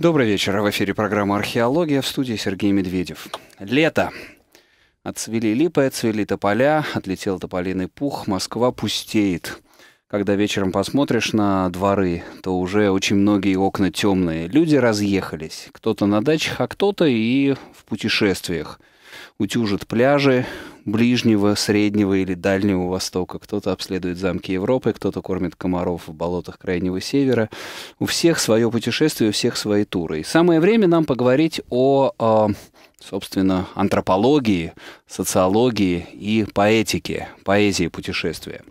Добрый вечер. В эфире программа «Археология» в студии Сергей Медведев. Лето. Отцвели липы, отцвели тополя, отлетел тополиный пух, Москва пустеет. Когда вечером посмотришь на дворы, то уже очень многие окна темные. Люди разъехались. Кто-то на дачах, а кто-то и в путешествиях. Утюжит пляжи, Ближнего, Среднего или Дальнего Востока. Кто-то обследует замки Европы, кто-то кормит комаров в болотах Крайнего Севера. У всех свое путешествие, у всех свои туры. И самое время нам поговорить о, а, собственно, антропологии, социологии и поэтике, поэзии путешествия.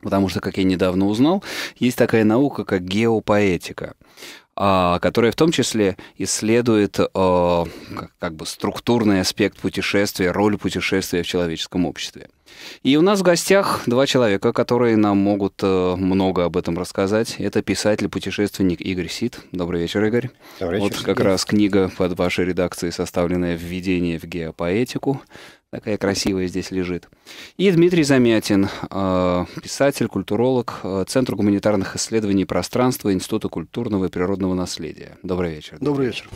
Потому что, как я недавно узнал, есть такая наука, как геопоэтика. А, которая в том числе исследует э, как бы структурный аспект путешествия, роль путешествия в человеческом обществе. И у нас в гостях два человека, которые нам могут э, много об этом рассказать. Это писатель-путешественник Игорь Сид. Добрый вечер, Игорь. Добрый вечер. Вот как раз книга под вашей редакцией, составленная «Введение в геопоэтику». Такая красивая здесь лежит. И Дмитрий Замятин, э, писатель, культуролог центр гуманитарных исследований пространства Института культурного и природного культурного наследия. Добрый вечер. Добрый вечер.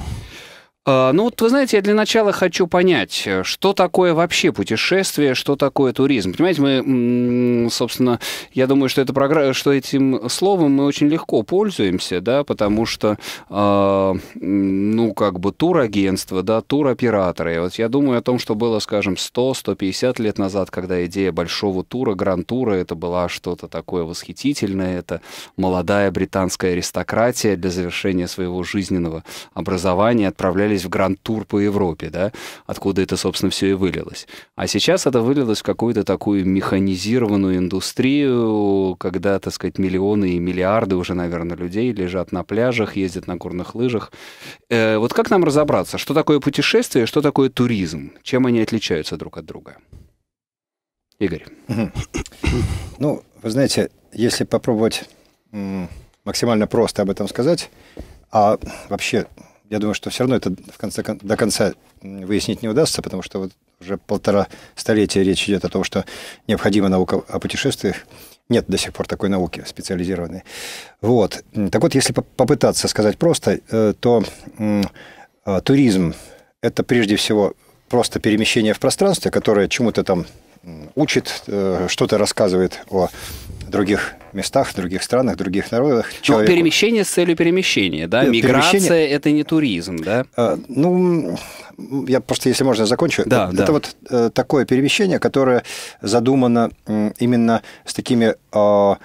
А, ну вот, вы знаете, я для начала хочу понять, э, что такое вообще путешествие, что такое туризм. Понимаете, мы, собственно, я думаю, что, это програ... что этим словом мы очень легко пользуемся, да, потому что, э, ну, как бы турагентство, да, туроператоры. Вот я думаю о том, что было, скажем, 100-150 лет назад, когда идея большого тура, гран-тура, это была что-то такое восхитительное, это молодая британская аристократия для завершения своего жизненного образования отправляли собирались в гранд-тур по Европе, да, откуда это, собственно, все и вылилось. А сейчас это вылилось в какую-то такую механизированную индустрию, когда, так сказать, миллионы и миллиарды уже, наверное, людей лежат на пляжах, ездят на горных лыжах. Э, вот как нам разобраться, что такое путешествие, что такое туризм, чем они отличаются друг от друга? Игорь. Ну, вы знаете, если попробовать максимально просто об этом сказать, а вообще я думаю, что все равно это в конце, до конца выяснить не удастся, потому что вот уже полтора столетия речь идет о том, что необходима наука о путешествиях. Нет до сих пор такой науки специализированной. Вот. Так вот, если попытаться сказать просто, э, то э, туризм – это прежде всего просто перемещение в пространстве, которое чему-то там учит, э, что-то рассказывает о других местах, в других странах, в других народах. Ну, человеку... Но перемещение с целью перемещения, да? Миграция это не туризм, да? А, ну, я просто, если можно, закончу. Да, это, да. это вот э, такое перемещение, которое задумано именно с такими а,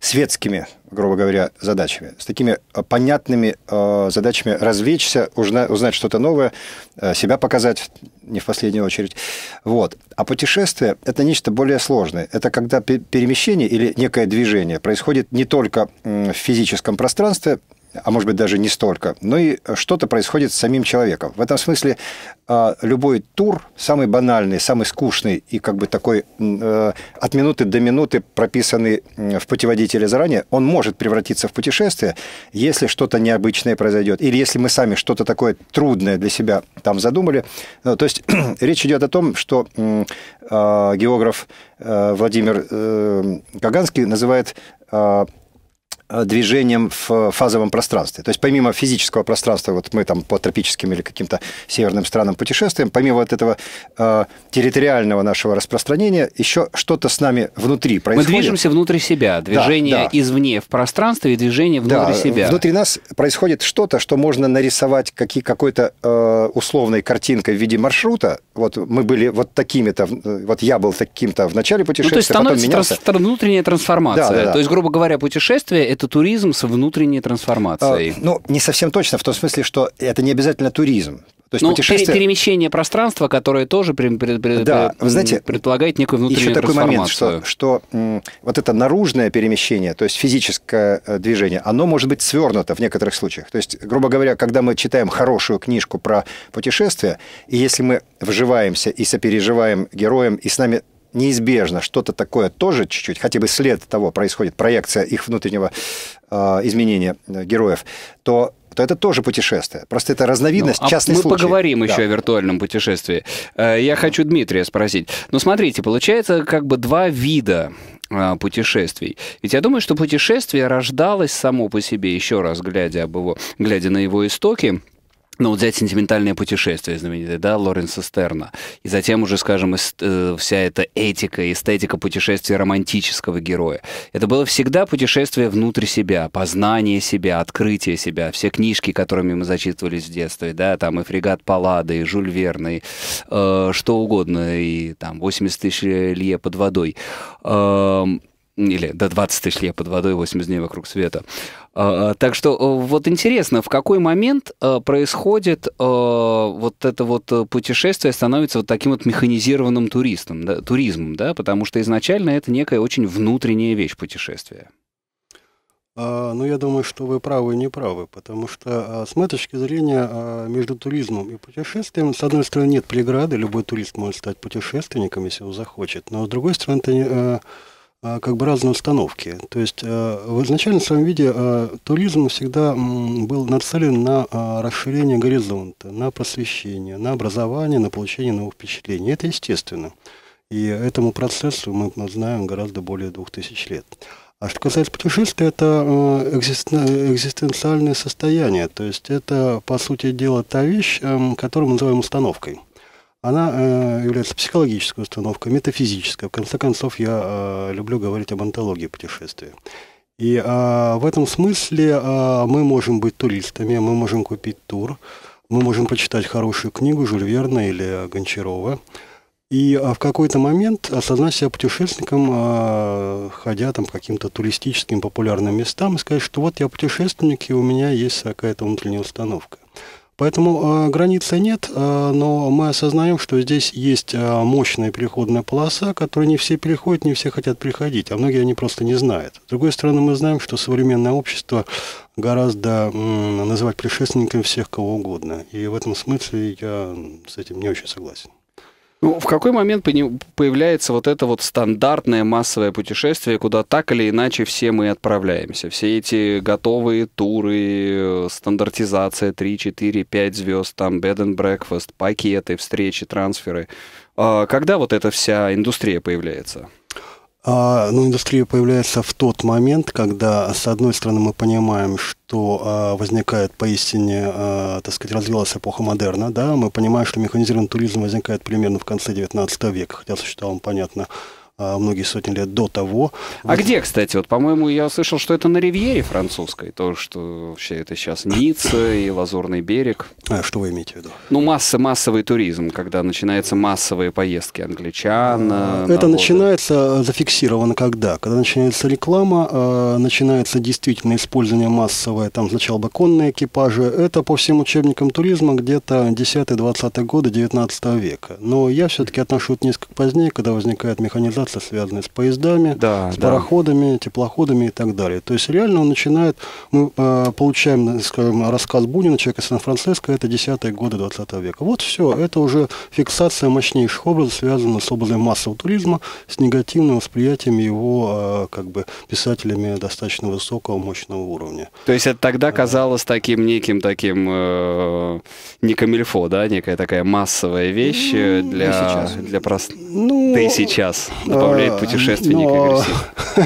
светскими грубо говоря, задачами, с такими э, понятными э, задачами развлечься, узна, узнать что-то новое, э, себя показать не в последнюю очередь. Вот. А путешествие – это нечто более сложное. Это когда перемещение или некое движение происходит не только в физическом пространстве, а может быть даже не столько, но ну и что-то происходит с самим человеком. В этом смысле а, любой тур, самый банальный, самый скучный и как бы такой э, от минуты до минуты прописанный в путеводителе заранее, он может превратиться в путешествие, если что-то необычное произойдет, или если мы сами что-то такое трудное для себя там задумали. Э, то есть речь идет о том, что э, географ Владимир Каганский называет Э, движением в фазовом пространстве. То есть помимо физического пространства, вот мы там по тропическим или каким-то северным странам путешествуем, помимо вот этого э, территориального нашего распространения, еще что-то с нами внутри происходит. Мы движемся внутри себя, движение да, да. извне в пространстве и движение внутри да, себя. Внутри нас происходит что-то, что можно нарисовать какие, какой-то э, условной картинкой в виде маршрута. Вот мы были вот такими-то, э, вот я был таким-то в начале путешествия, ну, то есть становится потом менялся. Транс- внутренняя трансформация. Да, да, да. То есть, грубо говоря, путешествие – это это туризм с внутренней трансформацией. А, ну, не совсем точно, в том смысле, что это не обязательно туризм. То есть ну, путешествие... перемещение пространства, которое тоже пред, пред, пред, да, вы знаете, предполагает некую внутреннюю еще такой момент, что, что вот это наружное перемещение, то есть физическое э, движение, оно может быть свернуто в некоторых случаях. То есть, грубо говоря, когда мы читаем хорошую книжку про путешествия, и если мы вживаемся и сопереживаем героям, и с нами неизбежно что-то такое тоже чуть-чуть, хотя бы след того происходит, проекция их внутреннего э, изменения э, героев, то то это тоже путешествие. Просто это разновидность ну, а частный мы случай. Мы поговорим да. еще о виртуальном путешествии. Э, я хочу Дмитрия спросить. Ну, смотрите, получается как бы два вида э, путешествий. Ведь я думаю, что путешествие рождалось само по себе, еще раз глядя, об его, глядя на его истоки, ну, вот взять «Сентиментальное путешествие» знаменитое, да, Лоренса Стерна. И затем уже, скажем, эст, э, вся эта этика, эстетика путешествия романтического героя. Это было всегда путешествие внутрь себя, познание себя, открытие себя. Все книжки, которыми мы зачитывались в детстве, да, там и «Фрегат Паллады», и «Жюль Верн», и э, что угодно, и там «80 тысяч лье под водой». Э, или до 20 тысяч лет под водой, 80 дней вокруг света. А, а, так что э, вот интересно, в какой момент э, происходит э, вот это вот путешествие становится вот таким вот механизированным туристом, да, туризмом, да, потому что изначально это некая очень внутренняя вещь путешествия. А, ну, я думаю, что вы правы и не правы, потому что а, с моей точки зрения а, между туризмом и путешествием, с одной стороны, нет преграды, любой турист может стать путешественником, если он захочет, но с другой стороны, это не Э, как бы разные установки. То есть э, в изначальном своем виде э, туризм всегда был нацелен на расширение горизонта, на просвещение, на образование, на получение новых впечатлений. Это естественно. И этому процессу мы знаем гораздо более двух тысяч лет. А что касается путешествий, это экзистенциальное состояние. То есть это, по сути дела, та вещь, эм, которую мы называем установкой она э, является психологической установкой, метафизической. В конце концов, я э, люблю говорить об антологии путешествия. И э, в этом смысле э, мы можем быть туристами, мы можем купить тур, мы можем почитать хорошую книгу Жюль Верна или Гончарова. И э, в какой-то момент осознать себя путешественником, э, ходя там по каким-то туристическим популярным местам, и сказать, что вот я путешественник, и у меня есть какая-то внутренняя установка. Поэтому э, границы нет, э, но мы осознаем, что здесь есть э, мощная переходная полоса, которую не все переходят, не все хотят приходить, а многие они просто не знают. С другой стороны, мы знаем, что современное общество гораздо м, называть предшественниками всех кого угодно. И в этом смысле я с этим не очень согласен в какой момент появляется вот это вот стандартное массовое путешествие, куда так или иначе все мы отправляемся? Все эти готовые туры, э, стандартизация 3, 4, 5 звезд, там, bed and breakfast, пакеты, встречи, трансферы. А когда вот эта вся индустрия появляется? А, ну, индустрия появляется в тот момент, когда, с одной стороны, мы понимаем, что а, возникает поистине, а, так сказать, развилась эпоха модерна, да, мы понимаем, что механизированный туризм возникает примерно в конце 19 века, хотя существовал он, понятно, а, многие сотни лет до того. А вот. где, кстати, вот, по-моему, я слышал, что это на Ривьере французской, то, что вообще это сейчас Ницца и Лазурный берег. А что вы имеете в виду? Ну, масса, массовый туризм, когда начинаются массовые поездки англичан. А, э, это на начинается э, зафиксировано когда? Когда начинается реклама, э, начинается действительно использование массовое, там сначала бы конные экипажи. Это по всем учебникам туризма где-то 10-20 годы 19 века. Но я все-таки отношу это несколько позднее, когда возникает механизация вопросы, связанные с поездами, да, с да. пароходами, теплоходами и так далее. То есть реально он начинает, мы э, получаем, скажем, рассказ Бунина, человека из Сан-Франциско, это десятые годы 20 века. Вот все, это уже фиксация мощнейших образов, связана с образом массового туризма, с негативным восприятием его э, как бы писателями достаточно высокого, мощного уровня. То есть это тогда казалось таким неким таким, э, не камильфо, да, некая такая массовая вещь ну, для, для простых. Ну, да и сейчас. Да, э, добавляет э, путешественник но...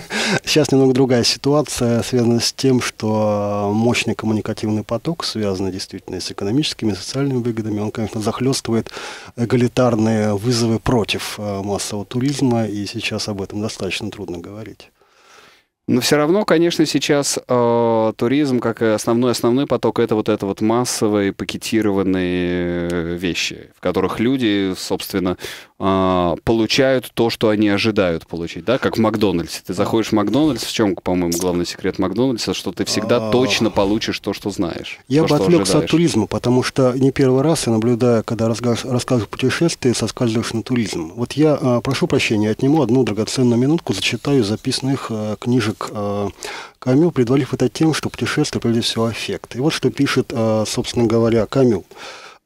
Сейчас немного другая ситуация, связанная с тем, что мощный коммуникативный поток, связанный действительно с экономическими, социальными выгодами, он, конечно, захлестывает эгалитарные вызовы против э, массового туризма, и сейчас об этом достаточно трудно говорить. Но все равно, конечно, сейчас э, туризм как основной основной поток это вот это вот массовые пакетированные э, вещи, в которых люди, собственно, э, получают то, что они ожидают получить, да, как в Макдональдсе. Ты заходишь в Макдональдс, в чем, по-моему, главный секрет Макдональдса, что ты всегда а. точно получишь то, что знаешь. Я то, бы отвлекся ожидаешь. от туризма, потому что не первый раз я наблюдаю, когда рассказываешь путешествия, соскальзываешь на туризм. Вот я, э, прошу прощения, отниму одну драгоценную минутку, зачитаю записанных э, книжек как э, Камю, предварив это тем, что путешествие прежде всего аффект. И вот что пишет, э, собственно говоря, Камю.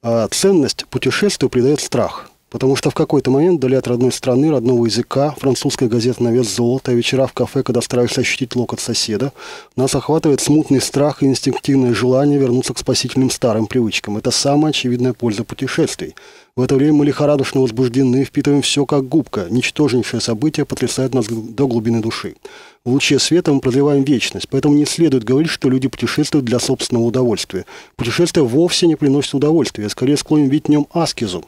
«А ценность путешествию придает страх. Потому что в какой-то момент, вдали от родной страны, родного языка, французской газеты «На вес золота», вечера в кафе, когда стараешься ощутить локоть соседа, нас охватывает смутный страх и инстинктивное желание вернуться к спасительным старым привычкам. Это самая очевидная польза путешествий – в это время мы лихорадочно возбуждены, впитываем все как губка. Ничтожнейшее событие потрясает нас до глубины души. В луче света мы продлеваем вечность, поэтому не следует говорить, что люди путешествуют для собственного удовольствия. Путешествие вовсе не приносит удовольствия, я а скорее склонен видеть в нем аскезу.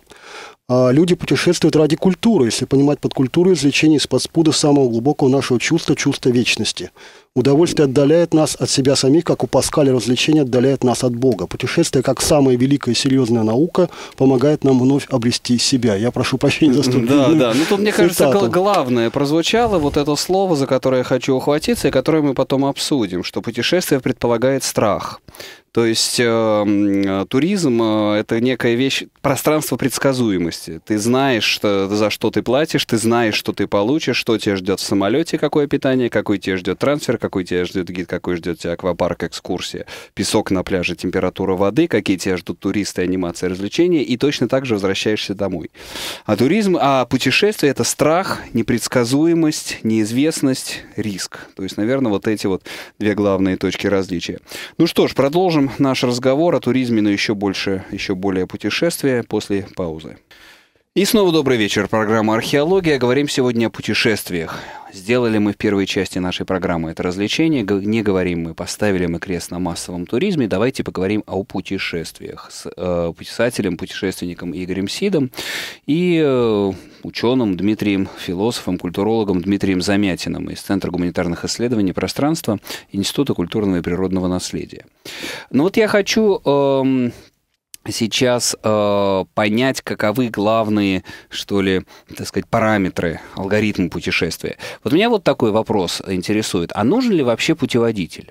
А, люди путешествуют ради культуры, если понимать под культурой извлечение из-под спуда самого глубокого нашего чувства, чувства вечности. Удовольствие отдаляет нас от себя самих, как у Паскаля развлечение отдаляет нас от Бога. Путешествие, как самая великая и серьезная наука, помогает нам вновь обрести себя. Я прошу прощения за столь Да, да. Ну, тут, мне кажется, главное прозвучало вот это слово, за которое я хочу ухватиться, и которое мы потом обсудим, что путешествие предполагает страх. То есть эм, э, туризм э, это некая вещь, пространство предсказуемости. Ты знаешь, что, за что ты платишь, ты знаешь, что ты получишь, что тебя ждет в самолете, какое питание, какой тебя ждет трансфер, какой тебя ждет гид, какой ждет тебя аквапарк, экскурсия, песок на пляже, температура воды, какие тебя ждут туристы, анимация, развлечения, и точно так же возвращаешься домой. А туризм, а путешествие это страх, непредсказуемость, неизвестность, риск. То есть, наверное, вот эти вот две главные точки различия. Ну что ж, продолжим продолжим наш разговор о туризме, но еще больше, еще более путешествия после паузы. И снова добрый вечер. Программа «Археология». Говорим сегодня о путешествиях. Сделали мы в первой части нашей программы это развлечение. Не говорим мы, поставили мы крест на массовом туризме. Давайте поговорим о путешествиях с э, писателем, путешественником Игорем Сидом и э, ученым Дмитрием, философом, культурологом Дмитрием Замятиным из Центра гуманитарных исследований пространства Института культурного и природного наследия. Но ну вот я хочу э, сейчас э, понять, каковы главные, что ли, так сказать, параметры, алгоритмы путешествия. Вот меня вот такой вопрос интересует. А нужен ли вообще путеводитель?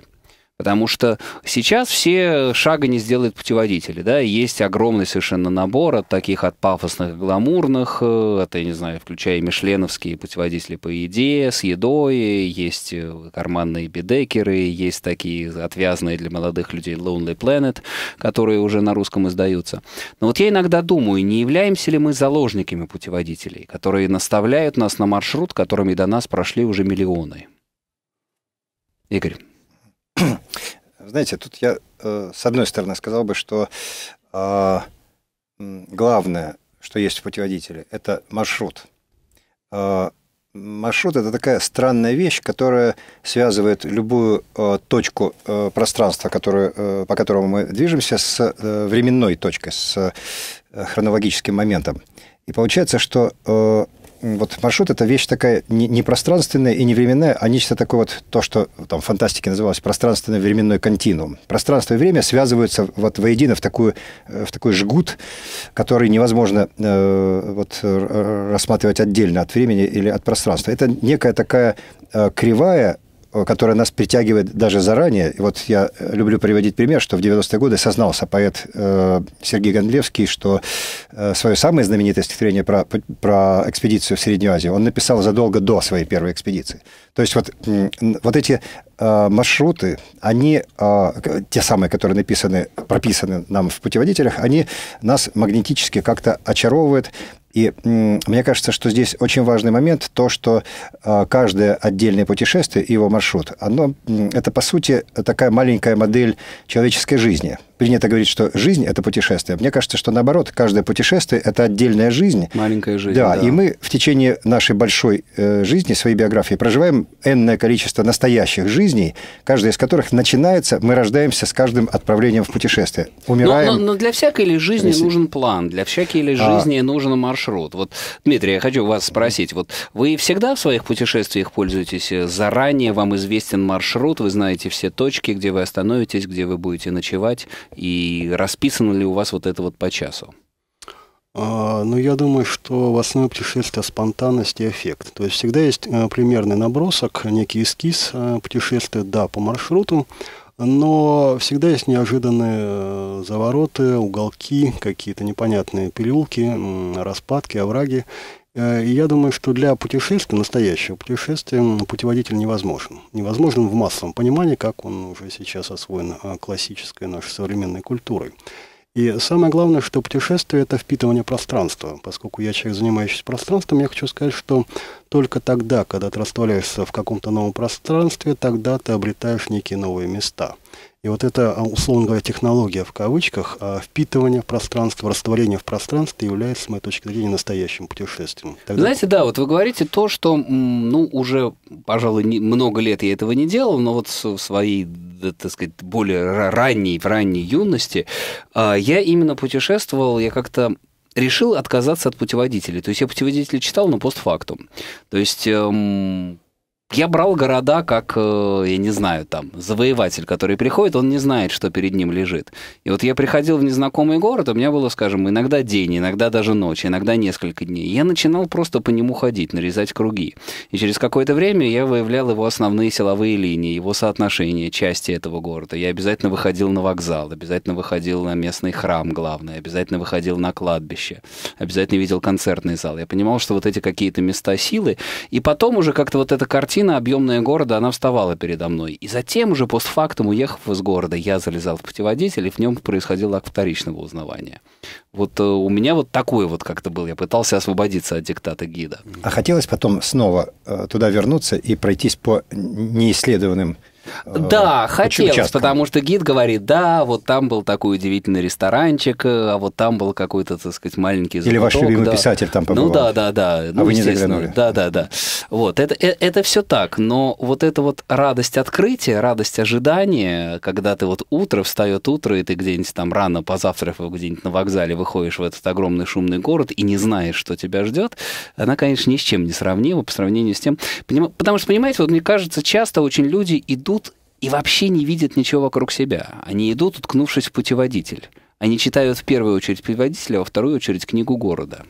Потому что сейчас все шага не сделают путеводители, да, есть огромный совершенно набор от таких от пафосных, гламурных, это я не знаю, включая мишленовские путеводители по еде, с едой, есть э, карманные бедекеры, есть такие отвязные для молодых людей Lonely Planet, которые уже на русском издаются. Но вот я иногда думаю, не являемся ли мы заложниками путеводителей, которые наставляют нас на маршрут, которыми до нас прошли уже миллионы. Игорь. Знаете, тут я, э, с одной стороны, сказал бы, что э, главное, что есть в путеводителе, это маршрут. Э, маршрут – это такая странная вещь, которая связывает любую точку пространства, которую, по которому мы движемся, с временной точкой, с хронологическим моментом. И получается, что вот маршрут – это вещь такая не, пространственная и не временная, а нечто такое вот, то, что там в фантастике называлось пространственно-временной континуум. Пространство и время связываются вот воедино в, такую, э, в такой жгут, который невозможно э, вот, рассматривать отдельно от времени или от пространства. Это некая такая э, кривая, которая нас притягивает даже заранее. вот я э, люблю приводить пример, что в 90-е годы сознался поэт э, Сергей Гондлевский, что э, свое самое знаменитое стихотворение про, про экспедицию в Среднюю Азию он написал задолго до своей первой экспедиции. То есть вот, вот эти маршруты, они, те самые, которые написаны, прописаны нам в путеводителях, они нас магнетически как-то очаровывают, и мне кажется, что здесь очень важный момент то, что а, каждое отдельное путешествие и его маршрут, оно, это, по сути, такая маленькая модель человеческой жизни – принято говорить, что жизнь – это путешествие. Мне кажется, что наоборот, каждое путешествие – это отдельная жизнь. Маленькая жизнь, да. да. И мы в течение нашей большой э, жизни, своей биографии, проживаем энное количество настоящих жизней, каждая из которых начинается, мы рождаемся с каждым отправлением в путешествие. Умираем. Но, но, но для всякой ли жизни Если... нужен план, для всякой ли а. жизни а... нужен маршрут. Вот, Дмитрий, я хочу вас спросить, вот вы всегда в своих путешествиях пользуетесь э, заранее, вам известен маршрут, вы знаете все точки, где вы остановитесь, где вы будете ночевать, и расписано ли у вас вот это вот по часу? А, ну, я думаю, что в основе путешествия спонтанность и эффект. То есть всегда есть а, примерный набросок, некий эскиз а, путешествия, да, по маршруту, но всегда есть неожиданные э, завороты, уголки, какие-то непонятные переулки, распадки, овраги. Э, и я думаю, что для путешествия, настоящего путешествия, путеводитель невозможен. Невозможен в массовом понимании, как он уже сейчас освоен а, классической нашей современной культурой. И самое главное, что путешествие – это впитывание пространства. Поскольку я человек, занимающийся пространством, я хочу сказать, что только тогда, когда ты растворяешься в каком-то новом пространстве, тогда ты обретаешь некие новые места – и вот эта, условно говоря, технология в кавычках а впитывания в пространство, растворения в пространстве является, с моей точки зрения, настоящим путешествием. Тогда... Знаете, да, вот вы говорите то, что, ну, уже, пожалуй, не, много лет я этого не делал, но вот в своей, так сказать, более ранней, в ранней юности а, я именно путешествовал, я как-то решил отказаться от путеводителей. То есть я путеводители читал, но постфактум. То есть эм, я брал города как, э, я не знаю, там, завоеватель, который приходит, он не знает, что перед ним лежит. И вот я приходил в незнакомый город, у меня было, скажем, иногда день, иногда даже ночь, иногда несколько дней. Я начинал просто по нему ходить, нарезать круги. И через какое-то время я выявлял его основные силовые линии, его соотношения, части этого города. Я обязательно выходил на вокзал, обязательно выходил на местный храм, главное, обязательно выходил на кладбище, обязательно видел концертный зал. Я понимал, что вот эти какие-то места силы. И потом уже как-то вот эта картина картина объемная города, она вставала передо мной. И затем уже постфактум, уехав из города, я залезал в путеводитель, и в нем происходило акт вторичного узнавания. Вот э, у меня вот такой вот как-то был. Я пытался освободиться от диктата гида. А хотелось потом снова э, туда вернуться и пройтись по неисследованным да, э, хотелось, потому что гид говорит, да, вот там был такой удивительный ресторанчик, э, а вот там был какой-то, так сказать, маленький закуток. Или ваш любимый да. писатель там ну побывал. Ну да, да, да. А ну, вы не заглянули. Да, да, да. Вот, это, э, это все так, но вот эта вот радость открытия, радость ожидания, когда ты вот утро, встает утро, и ты где-нибудь там рано позавтракав, где-нибудь на вокзале выходишь в этот огромный шумный город и не знаешь, что тебя ждет, она, конечно, ни с чем не сравнима по сравнению с тем... Потому что, понимаете, вот мне кажется, часто очень люди идут и вообще не видят ничего вокруг себя. Они идут, уткнувшись в путеводитель. Они читают в первую очередь путеводителя, а во вторую очередь книгу города.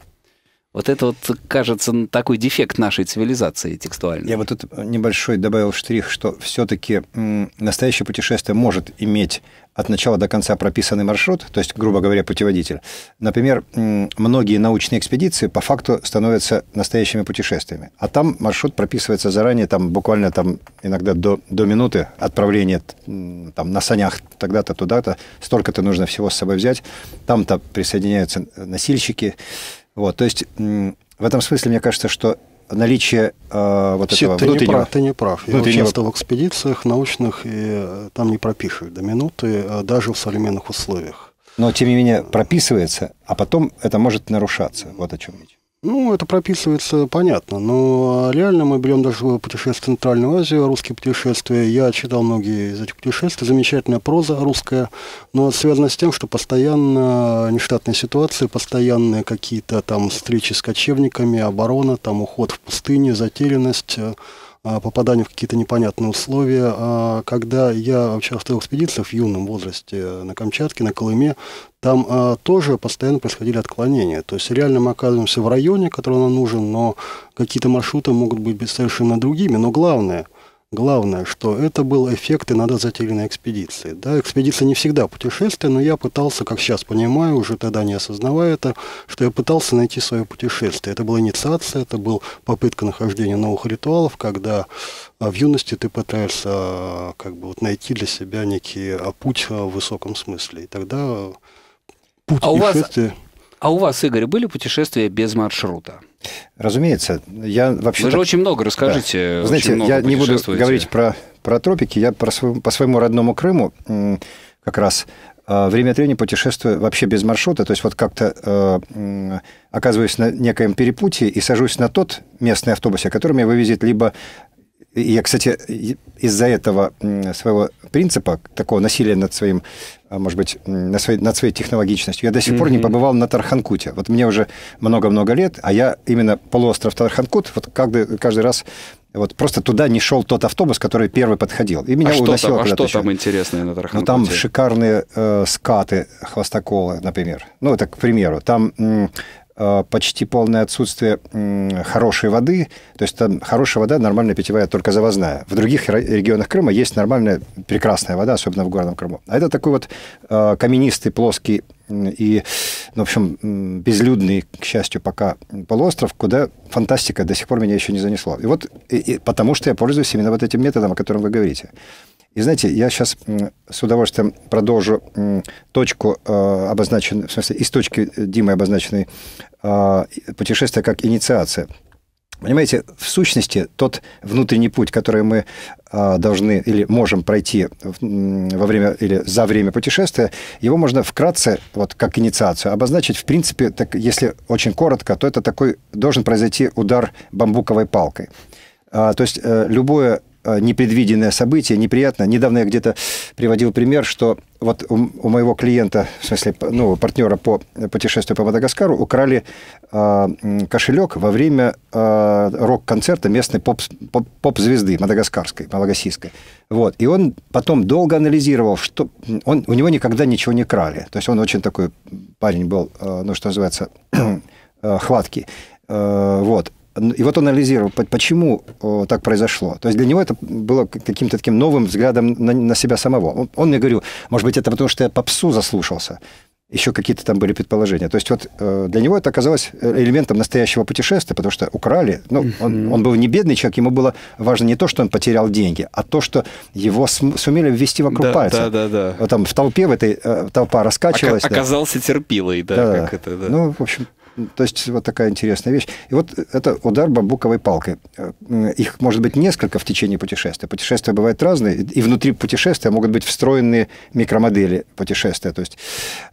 Вот это вот, кажется, такой дефект нашей цивилизации текстуальной. Я вот тут небольшой добавил штрих, что все-таки настоящее путешествие может иметь от начала до конца прописанный маршрут, то есть, грубо говоря, путеводитель. Например, многие научные экспедиции по факту становятся настоящими путешествиями. А там маршрут прописывается заранее, там буквально там иногда до, до минуты отправления там, на санях тогда-то, туда-то, столько-то нужно всего с собой взять. Там-то присоединяются носильщики, вот, то есть в этом смысле мне кажется, что наличие э, вот Сид, этого ты внутреннего... Не прав, ты не прав. Я внутреннего... участвовал в экспедициях научных, и э, там не пропишешь до минуты, э, даже в современных условиях. Но, тем не менее, прописывается, а потом это может нарушаться. Вот о чем речь. Ну, это прописывается, понятно, но реально мы берем даже путешествие в Центральную Азию, русские путешествия. Я читал многие из этих путешествий, замечательная проза русская, но связано с тем, что постоянно нештатные ситуации, постоянные какие-то там встречи с кочевниками, оборона, там уход в пустыне, затерянность, э, попадание в какие-то непонятные условия. А когда я участвовал в экспедициях в юном возрасте э, на Камчатке, на Колыме, там а, тоже постоянно происходили отклонения. То есть реально мы оказываемся в районе, который нам нужен, но какие-то маршруты могут быть совершенно другими. Но главное, главное, что это был эффект и иногда затерянной экспедиции. Да, экспедиция не всегда путешествие, но я пытался, как сейчас понимаю, уже тогда не осознавая это, что я пытался найти свое путешествие. Это была инициация, это была попытка нахождения новых ритуалов, когда а, в юности ты пытаешься а, как бы вот найти для себя некий а, путь в высоком смысле. И тогда путь а У вас, а у вас, Игорь, были путешествия без маршрута? Разумеется, я вообще. Вы так... же очень много расскажите. Да. Знаете, много я не буду говорить про про тропики, я про свой, по своему родному Крыму как раз а, время от времени путешествую вообще без маршрута, то есть вот как-то э, оказываюсь на некоем перепутье и сажусь на тот местный автобус, о котором меня вывезет либо я, кстати, из-за этого своего принципа, такого насилия над своим, а, может быть, над своей, над своей технологичностью, я до сих mm-hmm. пор не побывал на Тарханкуте. Вот мне уже много-много лет, а я именно полуостров Тарханкут, вот каждый, каждый раз вот просто туда не шел тот автобус, который первый подходил. И а меня а уносило что там, а что там интересное на Тарханкуте? Ну, там шикарные э, скаты хвостоколы, например. Ну, это к примеру. Там Э, почти полное отсутствие хорошей воды. То есть там хорошая вода, нормальная питьевая, только завозная. В других регионах Крыма есть нормальная, прекрасная вода, особенно в горном Крыму. А это такой вот э, каменистый, плоский и, ну, в общем, безлюдный, к счастью, пока полуостров, куда фантастика до сих пор меня еще не занесло. И вот и, и, потому что я пользуюсь именно вот этим методом, о котором вы говорите. И знаете, я сейчас с удовольствием продолжу точку, э, обозначенную, в смысле, из точки э, Димы обозначенной э, путешествия как инициация. Понимаете, в сущности, тот внутренний путь, который мы должны или можем пройти во время или за время путешествия, его можно вкратце, вот как инициацию, обозначить. В принципе, так, если очень коротко, то это такой должен произойти удар бамбуковой палкой. А, то есть любое Э, непредвиденное событие, неприятно. Недавно я где-то приводил пример, что вот у, у моего клиента, в смысле, ну, партнера по э, путешествию по Мадагаскару, украли э, кошелек во время э, рок-концерта местной поп-звезды поп, поп мадагаскарской, малагасийской. Вот. И он потом долго анализировал, что он, у него никогда ничего не крали. То есть он очень такой парень был, э, ну, что называется, э, хваткий. Э, вот и вот он анализировал, почему так произошло. То есть для него это было каким-то таким новым взглядом на, на себя самого. Он мне говорил, может быть, это потому, что я по ПСУ заслушался. Еще какие-то там были предположения. То есть вот э, для него это оказалось э, элементом настоящего путешествия, потому что украли. Ну, он, он был не бедный человек, ему было важно не то, что он потерял деньги, а то, что его сумели ввести вокруг да, пальца. Да, да, да. Там в толпе в этой э, толпа раскачивалась. Ока- оказался да. терпилой, да, да, как это, да. Ну, в общем, то есть вот такая интересная вещь. И вот это удар бамбуковой палкой. Э, их может быть несколько в течение путешествия. Путешествия бывают разные, и внутри путешествия могут быть встроенные микромодели путешествия. То есть,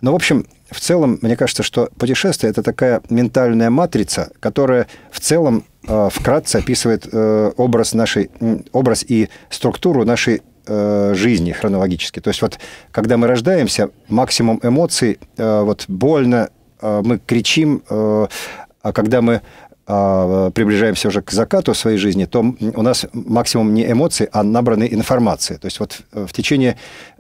но ну, в общем, в целом, мне кажется, что путешествие – это такая ментальная матрица, которая в целом э, вкратце описывает э, образ, нашей, образ и структуру нашей жизни хронологически. То есть вот когда мы рождаемся, максимум эмоций, вот больно, Э, мы кричим, э, а когда мы э, приближаемся уже к закату своей жизни, то у нас максимум не эмоции, а набранной информации. То есть вот в течение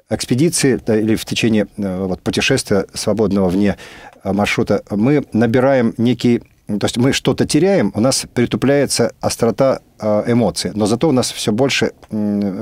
экспедиции да, или в течение вот, путешествия свободного вне маршрута мы набираем некий ну, то есть мы что-то теряем, у нас притупляется острота а, эмоций, но зато у нас все больше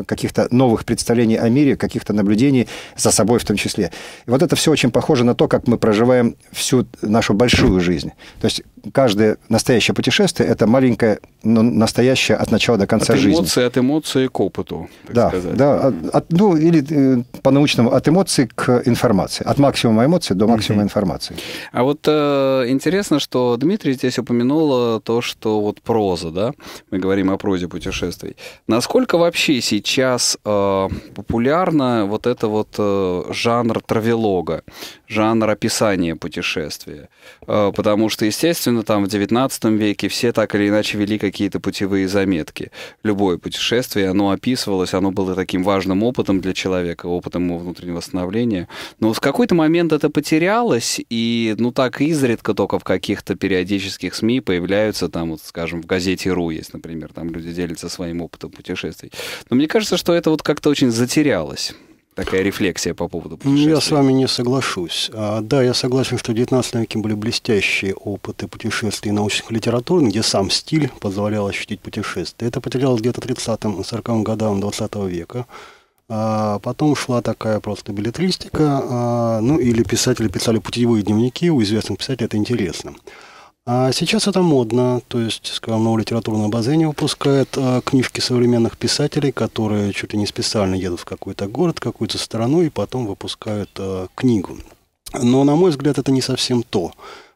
каких-то новых представлений о мире, каких-то наблюдений за собой в том числе. И вот это все очень похоже на то, как мы проживаем всю нашу большую жизнь. То есть каждое настоящее путешествие – это маленькая настоящее от начала до конца от жизни. Эмоции, от эмоции к опыту, так да, сказать. Да, от, ну или э, по-научному от эмоций к информации, от максимума эмоций до максимума mm-hmm. информации. А вот э, интересно, что Дмитрий здесь упомянул э, то, что вот проза, да, мы говорим о прозе путешествий. Насколько вообще сейчас э, популярно вот это вот э, жанр травелога, жанр описания путешествия? Э, потому что, естественно, там в XIX веке все так или иначе вели какие какие-то путевые заметки. Любое путешествие, оно описывалось, оно было таким важным опытом для человека, опытом его внутреннего становления. Но с какой-то момент это потерялось, и ну так изредка только в каких-то периодических СМИ появляются там, вот, скажем, в газете «Ру» есть, например, там люди делятся своим опытом путешествий. Но мне кажется, что это вот как-то очень затерялось такая рефлексия по поводу ну, путешествий. Я с вами не соглашусь. А, да, я согласен, что в XIX веке были блестящие опыты путешествий научных литератур, где сам стиль позволял ощутить путешествие. Это потерялось где-то 30-40 годам 20 века. А потом шла такая просто билетристика, а, ну или писатели писали путевые дневники, у известных писателей это интересно. А сейчас это модно, то есть, скажем, новое литературное обозрение выпускает а, книжки современных писателей, которые чуть ли не специально едут в какой-то город, какую-то страну и потом выпускают а, книгу. Но, на мой взгляд, это не совсем то.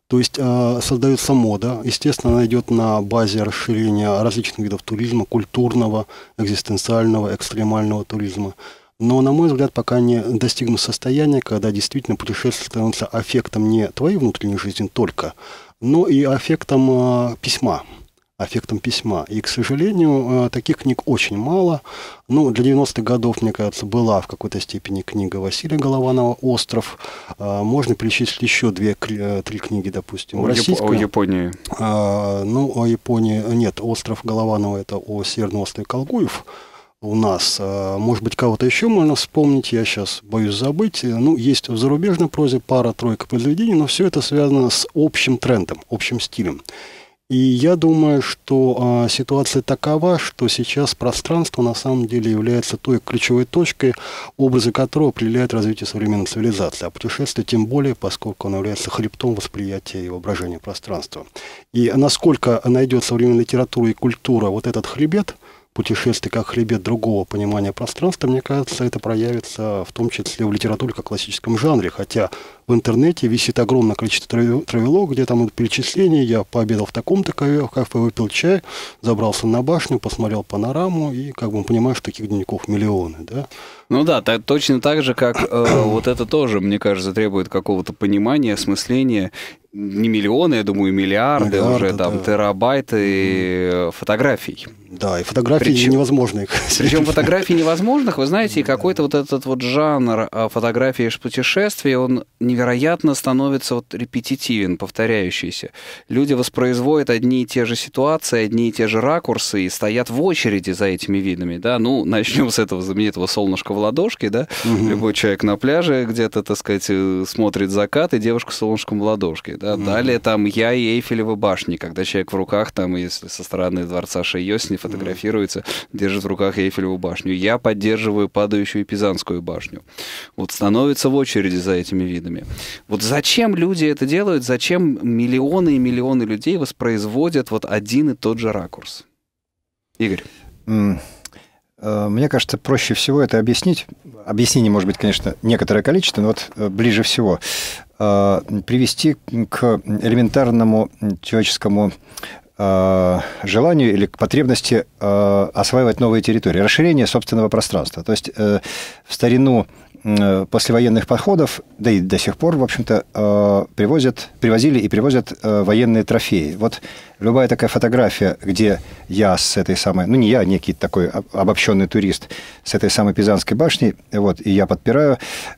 То есть э, создается мода, естественно, она идет на базе расширения различных видов туризма, культурного, экзистенциального, экстремального туризма. Но, на мой взгляд, пока не достигнут состояния, когда действительно путешествие становится аффектом не твоей внутренней жизни только, но ну и аффектом а, письма аффектом письма. И, к сожалению, а, таких книг очень мало. Ну, для 90-х годов, мне кажется, была в какой-то степени книга Василия Голованова «Остров». А, можно перечислить еще две, э, три книги, допустим, о, российскую. О Японии. А, ну, о Японии нет. «Остров Голованова» — это о Северном острове Колгуев у нас. А, может быть, кого-то еще можно вспомнить, я сейчас боюсь забыть. Ну, есть в зарубежной прозе пара-тройка произведений, но все это связано с общим трендом, общим стилем. И я думаю, что э, ситуация такова, что сейчас пространство на самом деле является той ключевой точкой, образы которого определяют развитие современной цивилизации, а путешествие тем более, поскольку оно является хребтом восприятия и воображения пространства. И насколько найдет современная литература и культура вот этот хребет – путешествий как хребет другого понимания пространства, мне кажется, это проявится в том числе в литературе как классическом жанре, хотя в интернете висит огромное количество травелок, где там перечисления, я пообедал в таком-то кафе, выпил чай, забрался на башню, посмотрел панораму, и, как бы, понимаешь, таких дневников миллионы, да. Ну да, так, точно так же, как э, вот это тоже, мне кажется, требует какого-то понимания, осмысления, не миллионы, я думаю, миллиарды, миллиарды уже там да. терабайты фотографий. Да, и фотографии причем, невозможных. Причем фотографии невозможных, вы знаете, и какой-то вот этот вот жанр а, фотографии путешествий, он невероятно невероятно становится вот репетитивен, повторяющийся. Люди воспроизводят одни и те же ситуации, одни и те же ракурсы и стоят в очереди за этими видами, да. Ну, начнем с этого знаменитого солнышка в ладошке, да. Угу. Любой человек на пляже где-то, так сказать, э, смотрит закат и девушка с солнышком в ладошке, да. Угу. Далее там я и Эйфелева башни, когда человек в руках там, если со стороны дворца не фотографируется, угу. держит в руках Эйфелеву башню. Я поддерживаю падающую Пизанскую башню. Вот становится в очереди за этими видами фильме. Вот зачем люди это делают, зачем миллионы и миллионы людей воспроизводят вот один и тот же ракурс? Игорь. Э, мне кажется, проще всего это объяснить. Объяснение, может быть, конечно, некоторое количество, но вот э, ближе всего э, привести к элементарному человеческому желанию или к потребности осваивать новые территории, расширение собственного пространства. То есть в старину Э, послевоенных походов, да и до сих пор, в общем-то, э, привозят, привозили и привозят э, военные трофеи. Вот любая такая фотография, где я с этой самой, ну не я, а некий такой обобщенный турист с этой самой Пизанской башни, вот, и я подпираю,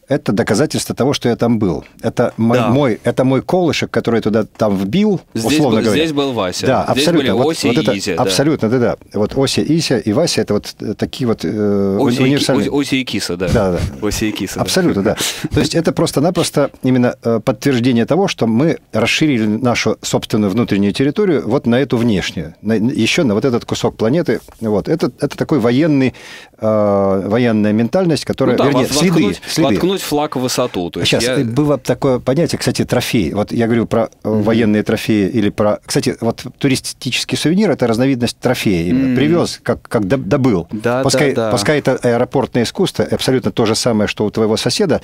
это доказательство того, что я там был. Это мой, да. мой, это мой колышек, который туда там вбил, здесь условно был, говоря. Здесь был Вася. Да, здесь абсолютно. Были вот, и вот и это, Изя, Абсолютно, да. да, да. Вот Ося, Ися и Вася, это вот э, такие вот э, Оси универсальные... И, Оси и Киса, да. Да, да. Оси и Киса. Абсолютно, да. да. То есть это просто-напросто именно э, подтверждение того, что мы расширили нашу собственную внутреннюю территорию вот на эту внешнюю, на, еще на вот этот кусок планеты. Вот. Это, это такой военный, э, военная ментальность, которая... Ну, да, вернее, воткнуть, следы, следы. Воткнуть флаг в высоту. То есть Сейчас, я... Э, было такое понятие, кстати, трофей. Вот я говорю про mm-hmm. военные трофеи или про... Кстати, вот туристический сувенир – это разновидность трофея. Mm-hmm. Привез, как, как добыл. Да, пускай, да, да. пускай это аэропортное искусство, абсолютно то же самое, что у твоего соседа,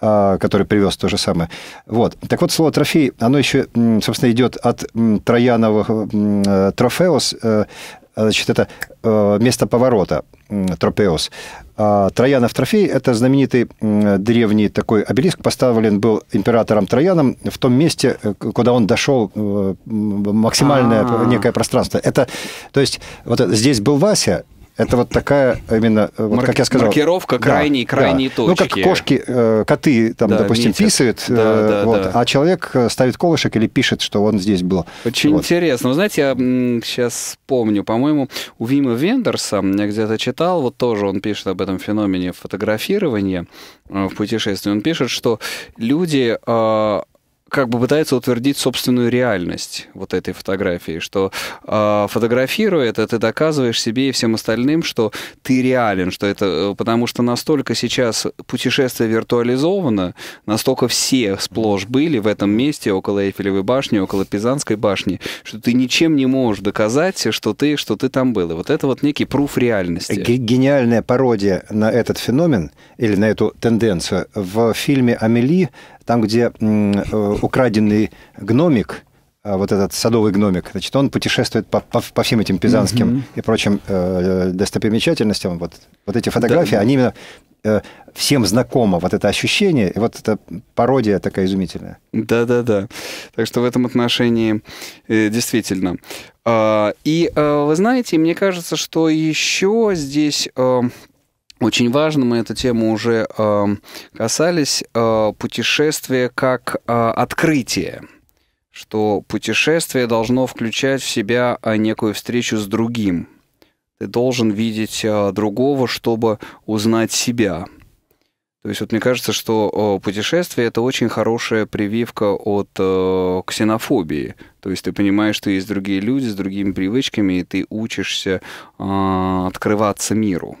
э, который привез то же самое. Вот. Так вот, слово «трофей», оно еще, собственно, идет от Трояновых Э, Трофеус, э, значит, это э, место поворота, Тропеус. А, Троянов трофей – это знаменитый древний такой обелиск, поставлен был императором Трояном в том месте, куда он дошел максимальное А-а-а. некое пространство. Это, то есть, вот здесь был Вася, это вот такая именно, э, вот, Марк, как я сказал. Маркировка крайней, да, крайней да. точки. Ну, как кошки, э, коты, там, да, допустим, метят. писают, да, э, да, вот, да. а человек э, ставит колышек или пишет, что он здесь был. Очень вот. интересно. Вы знаете, я сейчас помню, по-моему, у Вима Вендерса, я где-то читал, вот тоже он пишет об этом феномене фотографирования в путешествии. Он пишет, что люди... Э, как бы пытается утвердить собственную реальность вот этой фотографии, что э, а, фотографируя это, а ты доказываешь себе и всем остальным, что ты реален, что это, э, потому что настолько сейчас путешествие виртуализовано, настолько все сплошь были в этом месте, около Эйфелевой башни, около Пизанской башни, что ты ничем не можешь доказать, что ты, что ты там был. И вот это вот некий пруф реальности. Гениальная пародия на этот феномен или на эту тенденцию в фильме «Амели» там, где э, украденный гномик, а, вот этот садовый гномик, значит, он путешествует по, по, по всем этим пизанским и прочим э, достопримечательностям. Вот, вот эти фотографии, да, они именно э, всем знакомо вот это ощущение, и вот эта пародия такая изумительная. Да-да-да. Так что в этом отношении э, действительно. Э, и э, вы знаете, мне кажется, что еще здесь... Э, очень важно, мы эту тему уже э, касались, э, путешествие как э, открытие, что путешествие должно включать в себя э, некую встречу с другим. Ты должен видеть э, другого, чтобы узнать себя. То есть вот мне кажется, что э, путешествие это очень хорошая прививка от э, ксенофобии. То есть ты понимаешь, что есть другие люди с другими привычками, и ты учишься э, открываться миру.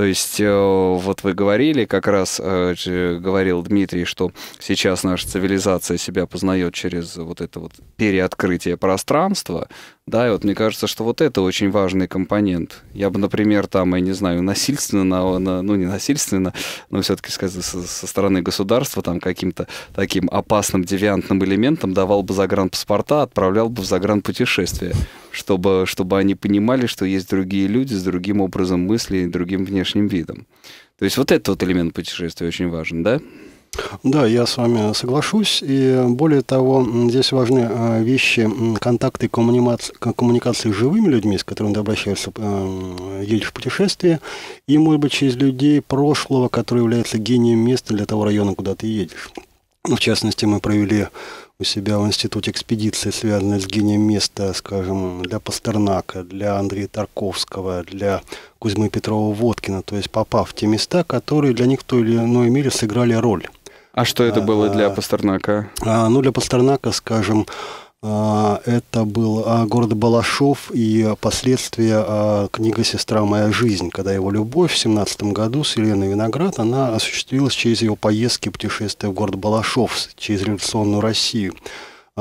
То есть э, вот вы говорили, как раз э, говорил Дмитрий, что сейчас наша цивилизация себя познает через вот это вот переоткрытие пространства, да, и вот мне кажется, что вот это очень важный компонент. Я бы, например, там, я не знаю, насильственно, на, ну не насильственно, но все-таки сказать, со, со стороны государства там каким-то таким опасным девиантным элементом давал бы загранпаспорта, отправлял бы в загранпутешествие, чтобы, чтобы они понимали, что есть другие люди с другим образом мысли и другим внешним видом. То есть вот этот вот элемент путешествия очень важен, да? Да, я с вами соглашусь. И более того, здесь важны э, вещи контакты и коммуникации с живыми людьми, с которыми ты обращаешься, э, едешь в путешествие, и, может быть, через людей прошлого, которые являются гением места для того района, куда ты едешь. Ну, в частности, мы провели у себя в институте экспедиции, связанные с гением места, скажем, для Пастернака, для Андрея Тарковского, для Кузьмы Петрова Водкина, то есть попав в те места, которые для них в той или иной мере сыграли роль. А что это было для а, Пастернака? А, ну, для Пастернака, скажем, а, это был город Балашов и последствия книга «Сестра. Моя жизнь», когда его любовь в семнадцатом году с Еленой Виноград, она осуществилась через его поездки путешествия в город Балашов, через революционную Россию.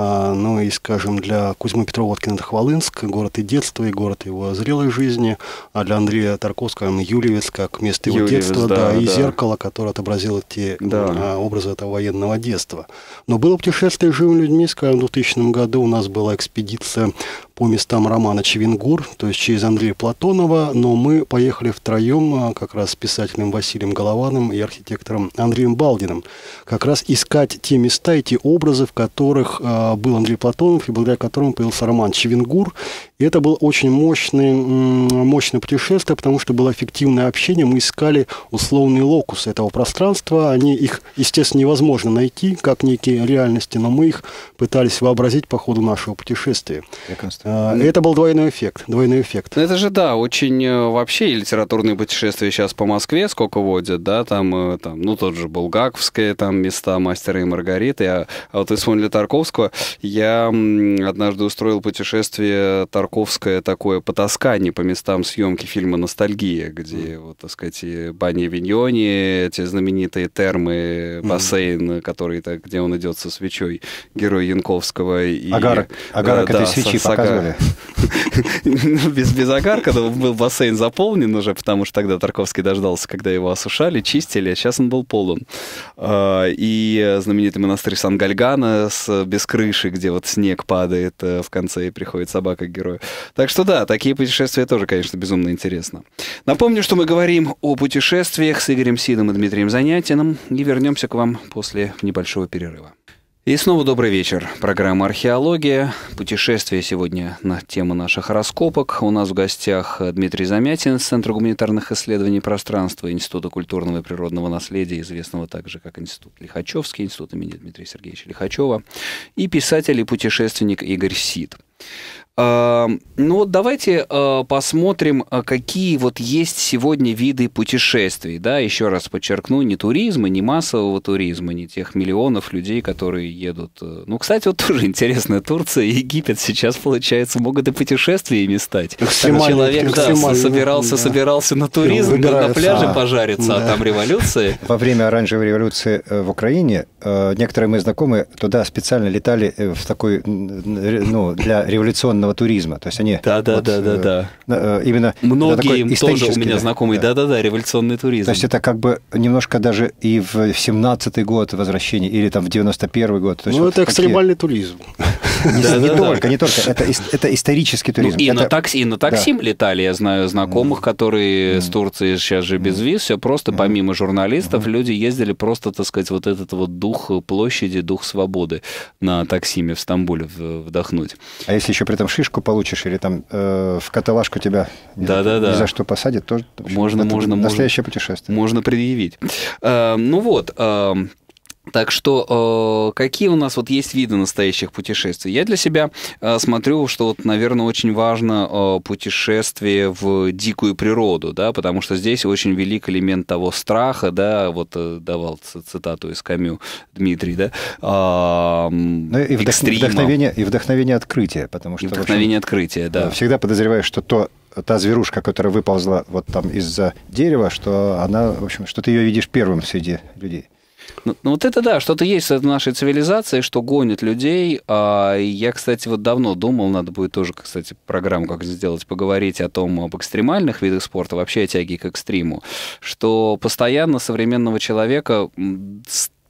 А, ну и, скажем, для Кузьмы Петроводкина это Хвалынск, город и детства, и город его зрелой жизни, а для Андрея Тарковского Юльевец как место его Юльевец, детства, да, да, и да. зеркало, которое отобразило те да. А, образы этого военного детства. Но было путешествие живыми людьми, скажем, в 2000 году у нас была экспедиция по местам романа Чевенгур, то есть через Андрея Платонова, но мы поехали втроем а, как раз с писателем Василием Голованым и архитектором Андреем Балдином как раз искать те места и те образы, в которых был Андрей Платонов, и благодаря которому появился роман «Чевенгур». И это было очень мощное, мощное путешествие, потому что было эффективное общение. Мы искали условный локус этого пространства. Они, их, естественно, невозможно найти, как некие реальности, но мы их пытались вообразить по ходу нашего путешествия. Прекрасно. А, это был двойной эффект. Двойной эффект. Ну, это же, да, очень э, вообще литературные путешествия сейчас по Москве сколько водят, да, там, э, там ну, тот же Булгаковские, там, места мастера и Маргариты, а, а вот вспомнили Тарковского. Я однажды устроил путешествие Тарковское такое по Тоскане, по местам съемки фильма «Ностальгия», где, вот, так сказать, и Банни Виньони, те знаменитые термы, бассейн, mm который, так, где он идет со свечой, герой Янковского. И, Агар, агар э, да, этой свечи с, показывали. без, без агарка, но был бассейн заполнен уже, потому что тогда Тарковский дождался, когда его осушали, чистили, а сейчас он был полон. А, и знаменитый монастырь Сан-Гальгана с бескрытным крыши, где вот снег падает э, в конце и приходит собака к герою. Так что да, такие путешествия тоже, конечно, безумно интересно. Напомню, что мы говорим о путешествиях с Игорем Сидом и Дмитрием Занятиным и вернемся к вам после небольшого перерыва. И снова добрый вечер. Программа «Археология». Путешествие сегодня на тему наших раскопок. У нас в гостях Дмитрий Замятин из Центра гуманитарных исследований пространства Института культурного и природного наследия, известного также как Институт Лихачевский, Институт имени Дмитрия Сергеевича Лихачева, и писатель и путешественник Игорь Сид. Эм, ну вот давайте э, посмотрим, э, какие вот есть сегодня виды путешествий. Да, еще раз подчеркну, не туризма, не массового туризма, не тех миллионов людей, которые едут. Э. Ну, кстати, вот тоже интересно, Турция и Египет сейчас, получается, могут и путешествиями стать. Человек, да, собирался, да. собирался на туризм, да, на пляже а, пожариться, да. а там революция. Во время оранжевой революции в Украине некоторые мои знакомые туда специально летали в такой, ну, для революционного местного туризма. То есть они... да да Вот, да, да, э, да. Э, именно... Многие тоже у меня знакомые. Да-да-да, революционный туризм. То есть это как бы немножко даже и в 17-й год возвращения, или там в 91-й год. ну, вот это экстремальный такие... туризм. Не только, не только. Это исторический туризм. Ну, и на такси летали. Я знаю знакомых, которые с Турции сейчас же без виз. Все просто помимо журналистов люди ездили просто, так сказать, вот этот вот дух площади, дух свободы на таксиме в Стамбуле вдохнуть. А если еще при этом шишку получишь, или там э, в каталажку тебя да, ни, да, да. за что посадят, тоже можно, общем, можно, можно, на следующее путешествие. Можно предъявить. Э, ну вот, э, так что э, какие у нас вот есть виды настоящих путешествий? Я для себя э, смотрю, что вот, наверное, очень важно э, путешествие в дикую природу, да, потому что здесь очень велик элемент того страха, да, вот э, давал цитату из Камю Дмитрий, да, э, ну, и экстрима. вдохновение и вдохновение открытия, потому что и вдохновение общем, открытия, да. Э, всегда подозреваю, что то та зверушка, которая выползла вот там из-за дерева, что она, в общем, что ты ее видишь первым среди людей. Ну, ну, вот это да, что-то есть в нашей цивилизации, что гонит людей. А я, кстати, вот давно думал, надо будет тоже, кстати, программу как сделать, поговорить о том, об экстремальных видах спорта, вообще о тяге к экстриму, что постоянно современного человека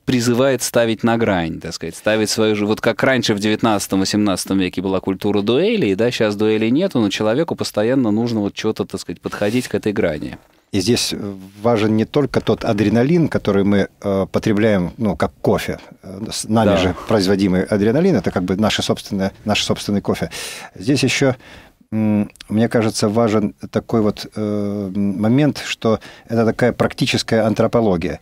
призывает ставить на грань, так сказать, ставить свою же... Вот как раньше в 19-18 веке была культура дуэлей, да, сейчас дуэлей нету, но человеку постоянно нужно вот что-то, так сказать, подходить к этой грани. И здесь важен не только тот адреналин, который мы э, потребляем, ну, как кофе. Э, с нами да. же производимый адреналин, это как бы наше собственное, наш собственный кофе. Здесь еще, мне кажется, важен такой вот э, момент, что это такая практическая антропология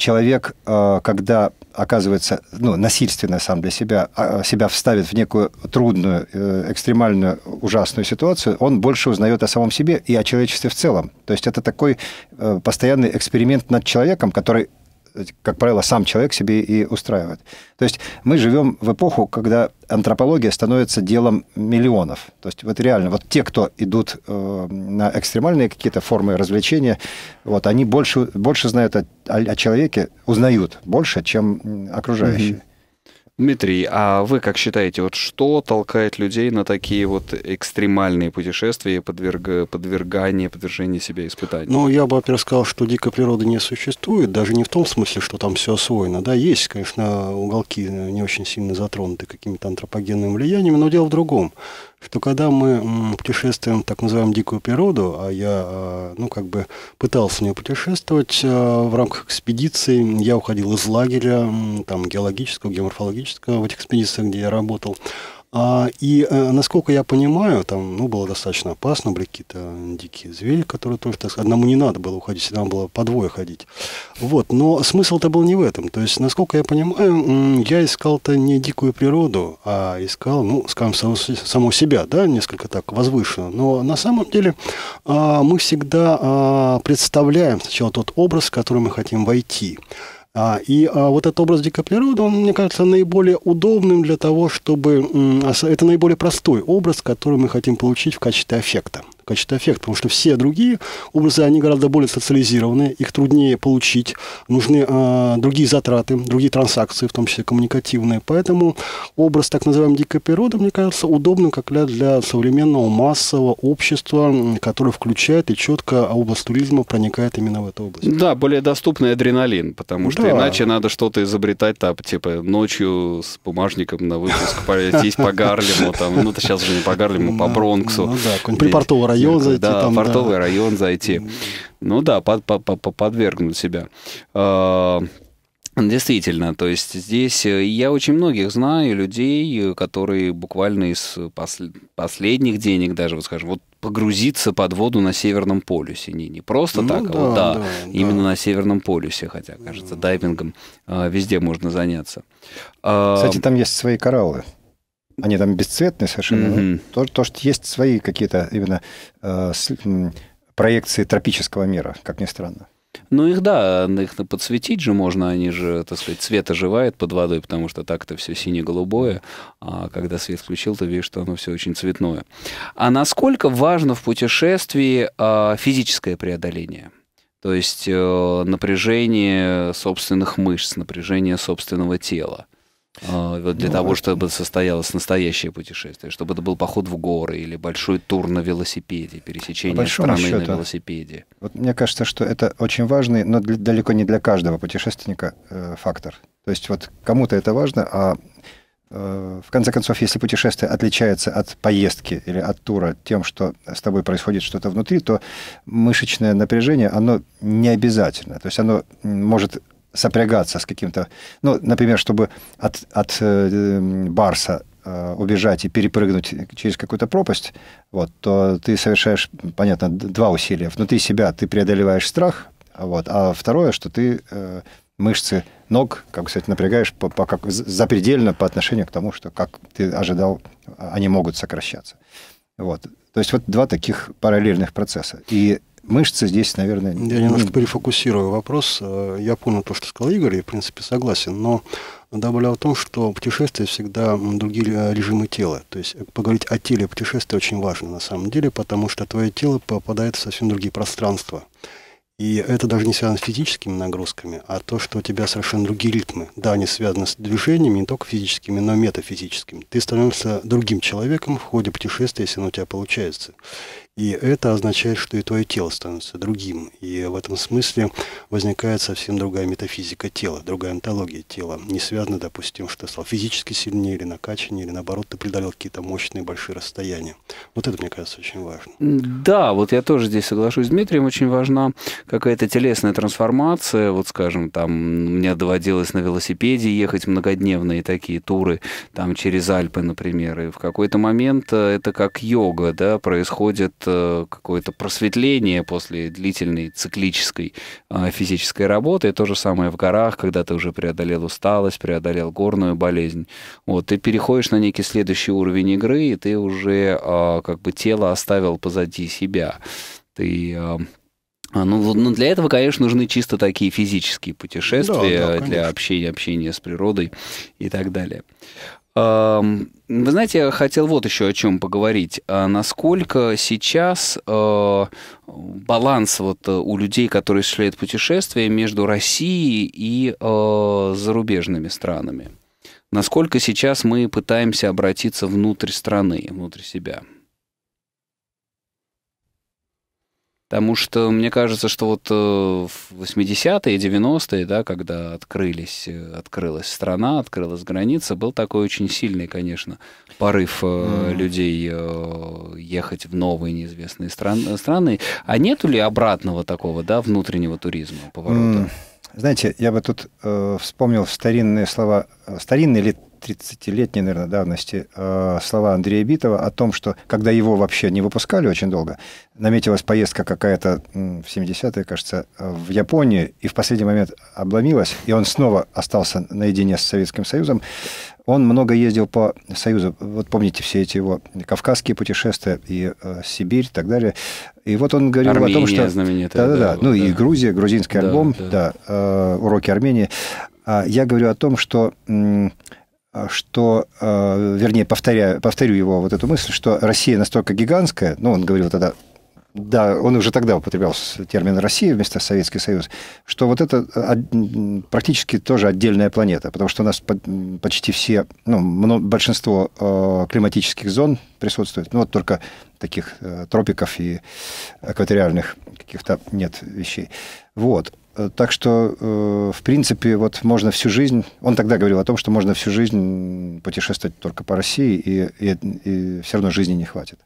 человек, э, когда оказывается, ну, насильственно сам для себя, а, себя вставит в некую трудную, э, экстремальную, ужасную ситуацию, он больше узнает о самом себе и о человечестве в целом. То есть это такой э, постоянный эксперимент над человеком, который Э, как правило, сам человек себе и устраивает. То есть мы живем в эпоху, когда антропология становится делом миллионов. То есть вот реально, вот те, кто идут э, на экстремальные какие-то формы развлечения, вот они больше, больше знают о, о человеке, узнают больше, чем окружающие. Mm-hmm. Дмитрий, а вы как считаете, вот что толкает людей на такие вот экстремальные путешествия, подверг... подвергание, подвержение себя испытаниям? Ну, я бы, во-первых, сказал, что дикой природы не существует, даже не в том смысле, что там все освоено. Да, есть, конечно, уголки не очень сильно затронуты какими-то антропогенными влияниями, но дело в другом что когда мы путешествуем в так называемую дикую природу, а я, а, ну, как бы пытался в нее путешествовать а, в рамках экспедиции, я уходил из лагеря, там, геологического, геоморфологического, в этих экспедициях, где я работал, а, и, э, насколько я понимаю, там ну, было достаточно опасно, были какие-то дикие звери, которые тоже, так сказать, одному не надо было уходить, всегда было по двое ходить. Вот, но смысл-то был не в этом. То есть, насколько я понимаю, я искал-то не дикую природу, а искал, ну, скажем, само, само себя, да, несколько так возвышенно. Но на самом деле э, мы всегда э, представляем сначала тот образ, в который мы хотим войти. А, и а, вот этот образ дикой природы, он, мне кажется, наиболее удобным для того, чтобы... Это наиболее простой образ, который мы хотим получить в качестве эффекта качестве эффекта, потому что все другие образы, они гораздо более социализированы, их труднее получить, нужны э, другие затраты, другие транзакции, в том числе коммуникативные. Поэтому образ так называемой дикой природы, мне кажется, удобным как для, для современного массового общества, которое включает и четко область туризма проникает именно в эту область. Да, более доступный адреналин, потому что да. иначе надо что-то изобретать, там, типа ночью с бумажником на выпуск поесть по Гарлему, там, ну, это сейчас же не по Гарлему, а по ну Бронксу. Ну да, какой-нибудь район зайти. Да, там, портовый да. район зайти. Ну да, под, под, под, подвергнуть себя. А, действительно, то есть здесь э, я очень многих знаю людей, которые буквально из посл- последних денег даже, вот скажем, вот погрузиться под воду на Северном полюсе. Не, не просто ну, так, а да, а вот да, да, именно да. на Северном полюсе, хотя, кажется, дайвингом а, везде можно заняться. Кстати, а, там есть свои кораллы они там бесцветные совершенно. Mm-hmm. То, то, что есть свои какие-то именно э, с, э, проекции тропического мира, как ни странно. Ну их да, их подсветить же можно, они же, так сказать, цвет оживает под водой, потому что так-то все сине-голубое, а когда свет включил, то видишь, что оно все очень цветное. А насколько важно в путешествии э, физическое преодоление? То есть э, напряжение собственных мышц, напряжение собственного тела. А, для ну, того, чтобы состоялось настоящее путешествие, чтобы это был поход в горы или большой тур на велосипеде, пересечение страны счету, на велосипеде. Вот мне кажется, что это очень важный, но для, далеко не для каждого путешественника э, фактор. То есть вот кому-то это важно, а э, в конце концов, если путешествие отличается от поездки или от тура тем, что с тобой происходит что-то внутри, то мышечное напряжение, оно не обязательно. То есть оно может сопрягаться с каким-то, ну, например, чтобы от, от э, Барса э, убежать и перепрыгнуть через какую-то пропасть, вот, то ты совершаешь, понятно, два усилия. Внутри себя ты преодолеваешь страх, вот, а второе, что ты э, мышцы ног, как, сказать, напрягаешь по, по, как, запредельно по отношению к тому, что, как ты ожидал, а они могут сокращаться. Вот. То есть вот два таких параллельных процесса. И мышцы здесь, наверное... Я немножко перефокусирую вопрос. Э, я понял то, что сказал Игорь, и, в принципе, согласен, но добавлял о том, что путешествие всегда другие э, режимы тела. То есть э, поговорить о теле путешествия очень важно на самом деле, потому что твое тело попадает в совсем другие пространства. И это даже не связано с физическими нагрузками, а то, что у тебя совершенно другие ритмы. Да, они связаны с движениями, не только физическими, но и метафизическими. Ты становишься другим человеком в ходе путешествия, если оно у тебя получается. И это означает, что и твое тело становится другим. И в этом смысле возникает совсем другая метафизика тела, другая онтология тела. Не связано, допустим, что ты стал физически сильнее или накачаннее, или наоборот, ты преодолел какие-то мощные большие расстояния. Вот это, мне кажется, очень важно. Да, вот я тоже здесь соглашусь с Дмитрием. Очень важна какая-то телесная трансформация. Вот, скажем, там мне доводилось на велосипеде ехать многодневные такие туры, там через Альпы, например. И в какой-то момент э, это как йога, да, происходит Э, какое-то просветление после длительной циклической э, физической работы. И то же самое в горах, когда ты уже преодолел усталость, преодолел горную болезнь. Вот, ты переходишь на некий следующий уровень игры, и ты уже э, как бы тело оставил позади себя. Ты а, ну, ну, для этого, конечно, нужны чисто такие физические путешествия да, да, для общения, общения с природой и так далее. Вы знаете, я хотел вот еще о чем поговорить. А насколько сейчас а, баланс вот э, у людей, которые осуществляют путешествия между Россией и зарубежными странами? Насколько сейчас мы пытаемся обратиться внутрь страны, внутрь себя? Потому что мне кажется, что вот э, в 80-е, 90-е, да, когда открылись, э, открылась страна, открылась граница, был такой очень сильный, конечно, порыв mm. людей ехать в новые неизвестные стран, страны. А нету ли обратного такого, да, внутреннего туризма поворота? Mm. Знаете, я бы тут э, вспомнил старинные слова, старинные ли 30-летней, наверное, давности э, слова Андрея Битова о том, что когда его вообще не выпускали очень долго, наметилась поездка какая-то в 70-е, кажется, э, в Японию, и в последний момент обломилась, и он снова остался наедине с Советским Союзом. Он много ездил по Союзу. Вот помните все эти его кавказские путешествия и э, Сибирь и так далее. И вот он говорил Армения о том, что... знаменитая. Да-да-да. Ну вот, ну да. и Грузия, грузинский да, альбом, да, да э, уроки Армении. А я говорю о том, что а, что, а, вернее, повторяю, повторю его вот эту мысль, что Россия настолько гигантская, ну, он говорил тогда, да, он уже тогда употреблял термин «Россия» вместо «Советский Союз», что вот это а, практически тоже отдельная планета, потому что у нас почти все, ну, большинство климатических зон присутствует, ну, вот только таких э, тропиков и экваториальных каких-то нет вещей. Вот. Э, так что, э, в принципе, вот можно всю жизнь... Он тогда говорил о том, что можно всю жизнь путешествовать только по России, и, и, и все равно жизни не хватит.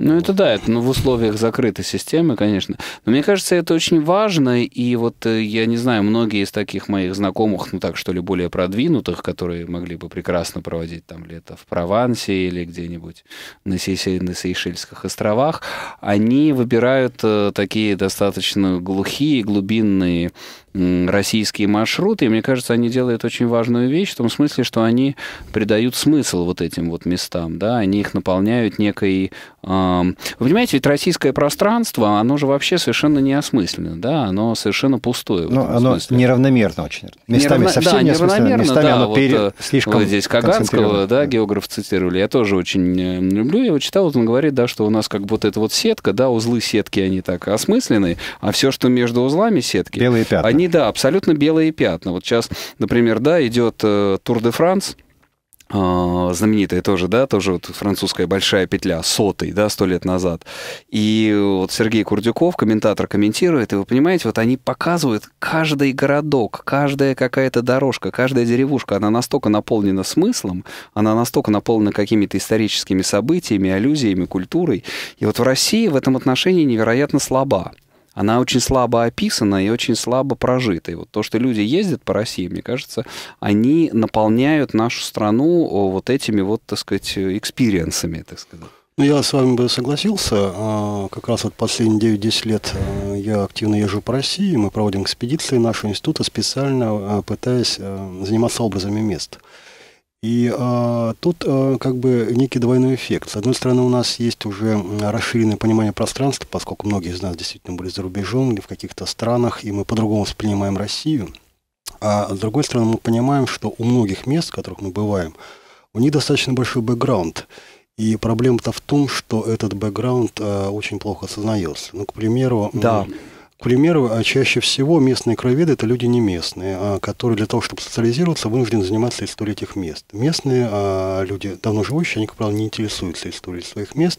Ну, это да, это ну, в условиях закрытой системы, конечно. Но мне кажется, это очень важно, и вот э, я не знаю, многие из таких моих знакомых, ну так что ли, более продвинутых, которые могли бы прекрасно проводить там лето в Провансе или где-нибудь на, Сей на Сейшельских островах, они выбирают э, такие достаточно глухие, глубинные российские маршруты, и мне кажется, они делают очень важную вещь в том смысле, что они придают смысл вот этим вот местам, да, они их наполняют некой... Э, вы понимаете, ведь российское пространство, оно же вообще совершенно не да, оно совершенно пустое. Ну, оно смысле. неравномерно очень. Местами Неравно... совсем да, не неравномерно, местами да, оно вот, пере... Э, слишком вот здесь Каганского, да, географ цитировали, я тоже очень э, люблю я его, читал, вот он говорит, да, что у нас как будто эта вот сетка, да, узлы сетки, они так осмысленные, а все, что между узлами сетки... Белые пятна. Они они, да, абсолютно белые пятна. Вот сейчас, например, да, идет э, Тур де Франс, а, знаменитая тоже, да, тоже вот французская большая петля, сотый, да, сто лет назад. И вот Сергей Курдюков, комментатор, комментирует, и вы понимаете, вот они показывают каждый городок, каждая какая-то дорожка, каждая деревушка, она настолько наполнена смыслом, она настолько наполнена какими-то историческими событиями, аллюзиями, культурой. И вот в России в этом отношении невероятно слаба она очень слабо описана и очень слабо прожита. И вот то, что люди ездят по России, мне кажется, они наполняют нашу страну вот этими вот, так сказать, экспириенсами, так сказать. Ну, я с вами бы согласился. А, как раз вот последние 9-10 лет э, я активно езжу по России. Мы проводим экспедиции нашего института, специально э, пытаясь э, заниматься образами мест. И э, тут э, как бы некий двойной эффект. С одной стороны, у нас есть уже расширенное понимание пространства, поскольку многие из нас действительно были за рубежом или в каких-то странах, и мы по-другому воспринимаем Россию. А с другой стороны, мы понимаем, что у многих мест, в которых мы бываем, у них достаточно большой бэкграунд. И проблема-то в том, что этот бэкграунд э, очень плохо осознается. Ну, к примеру... Да. Мы к примеру, а, чаще всего местные краеведы – это люди не местные, а, которые для того, чтобы социализироваться, вынуждены заниматься историей этих мест. Местные а, люди, давно живущие, они, как правило, не интересуются историей своих мест,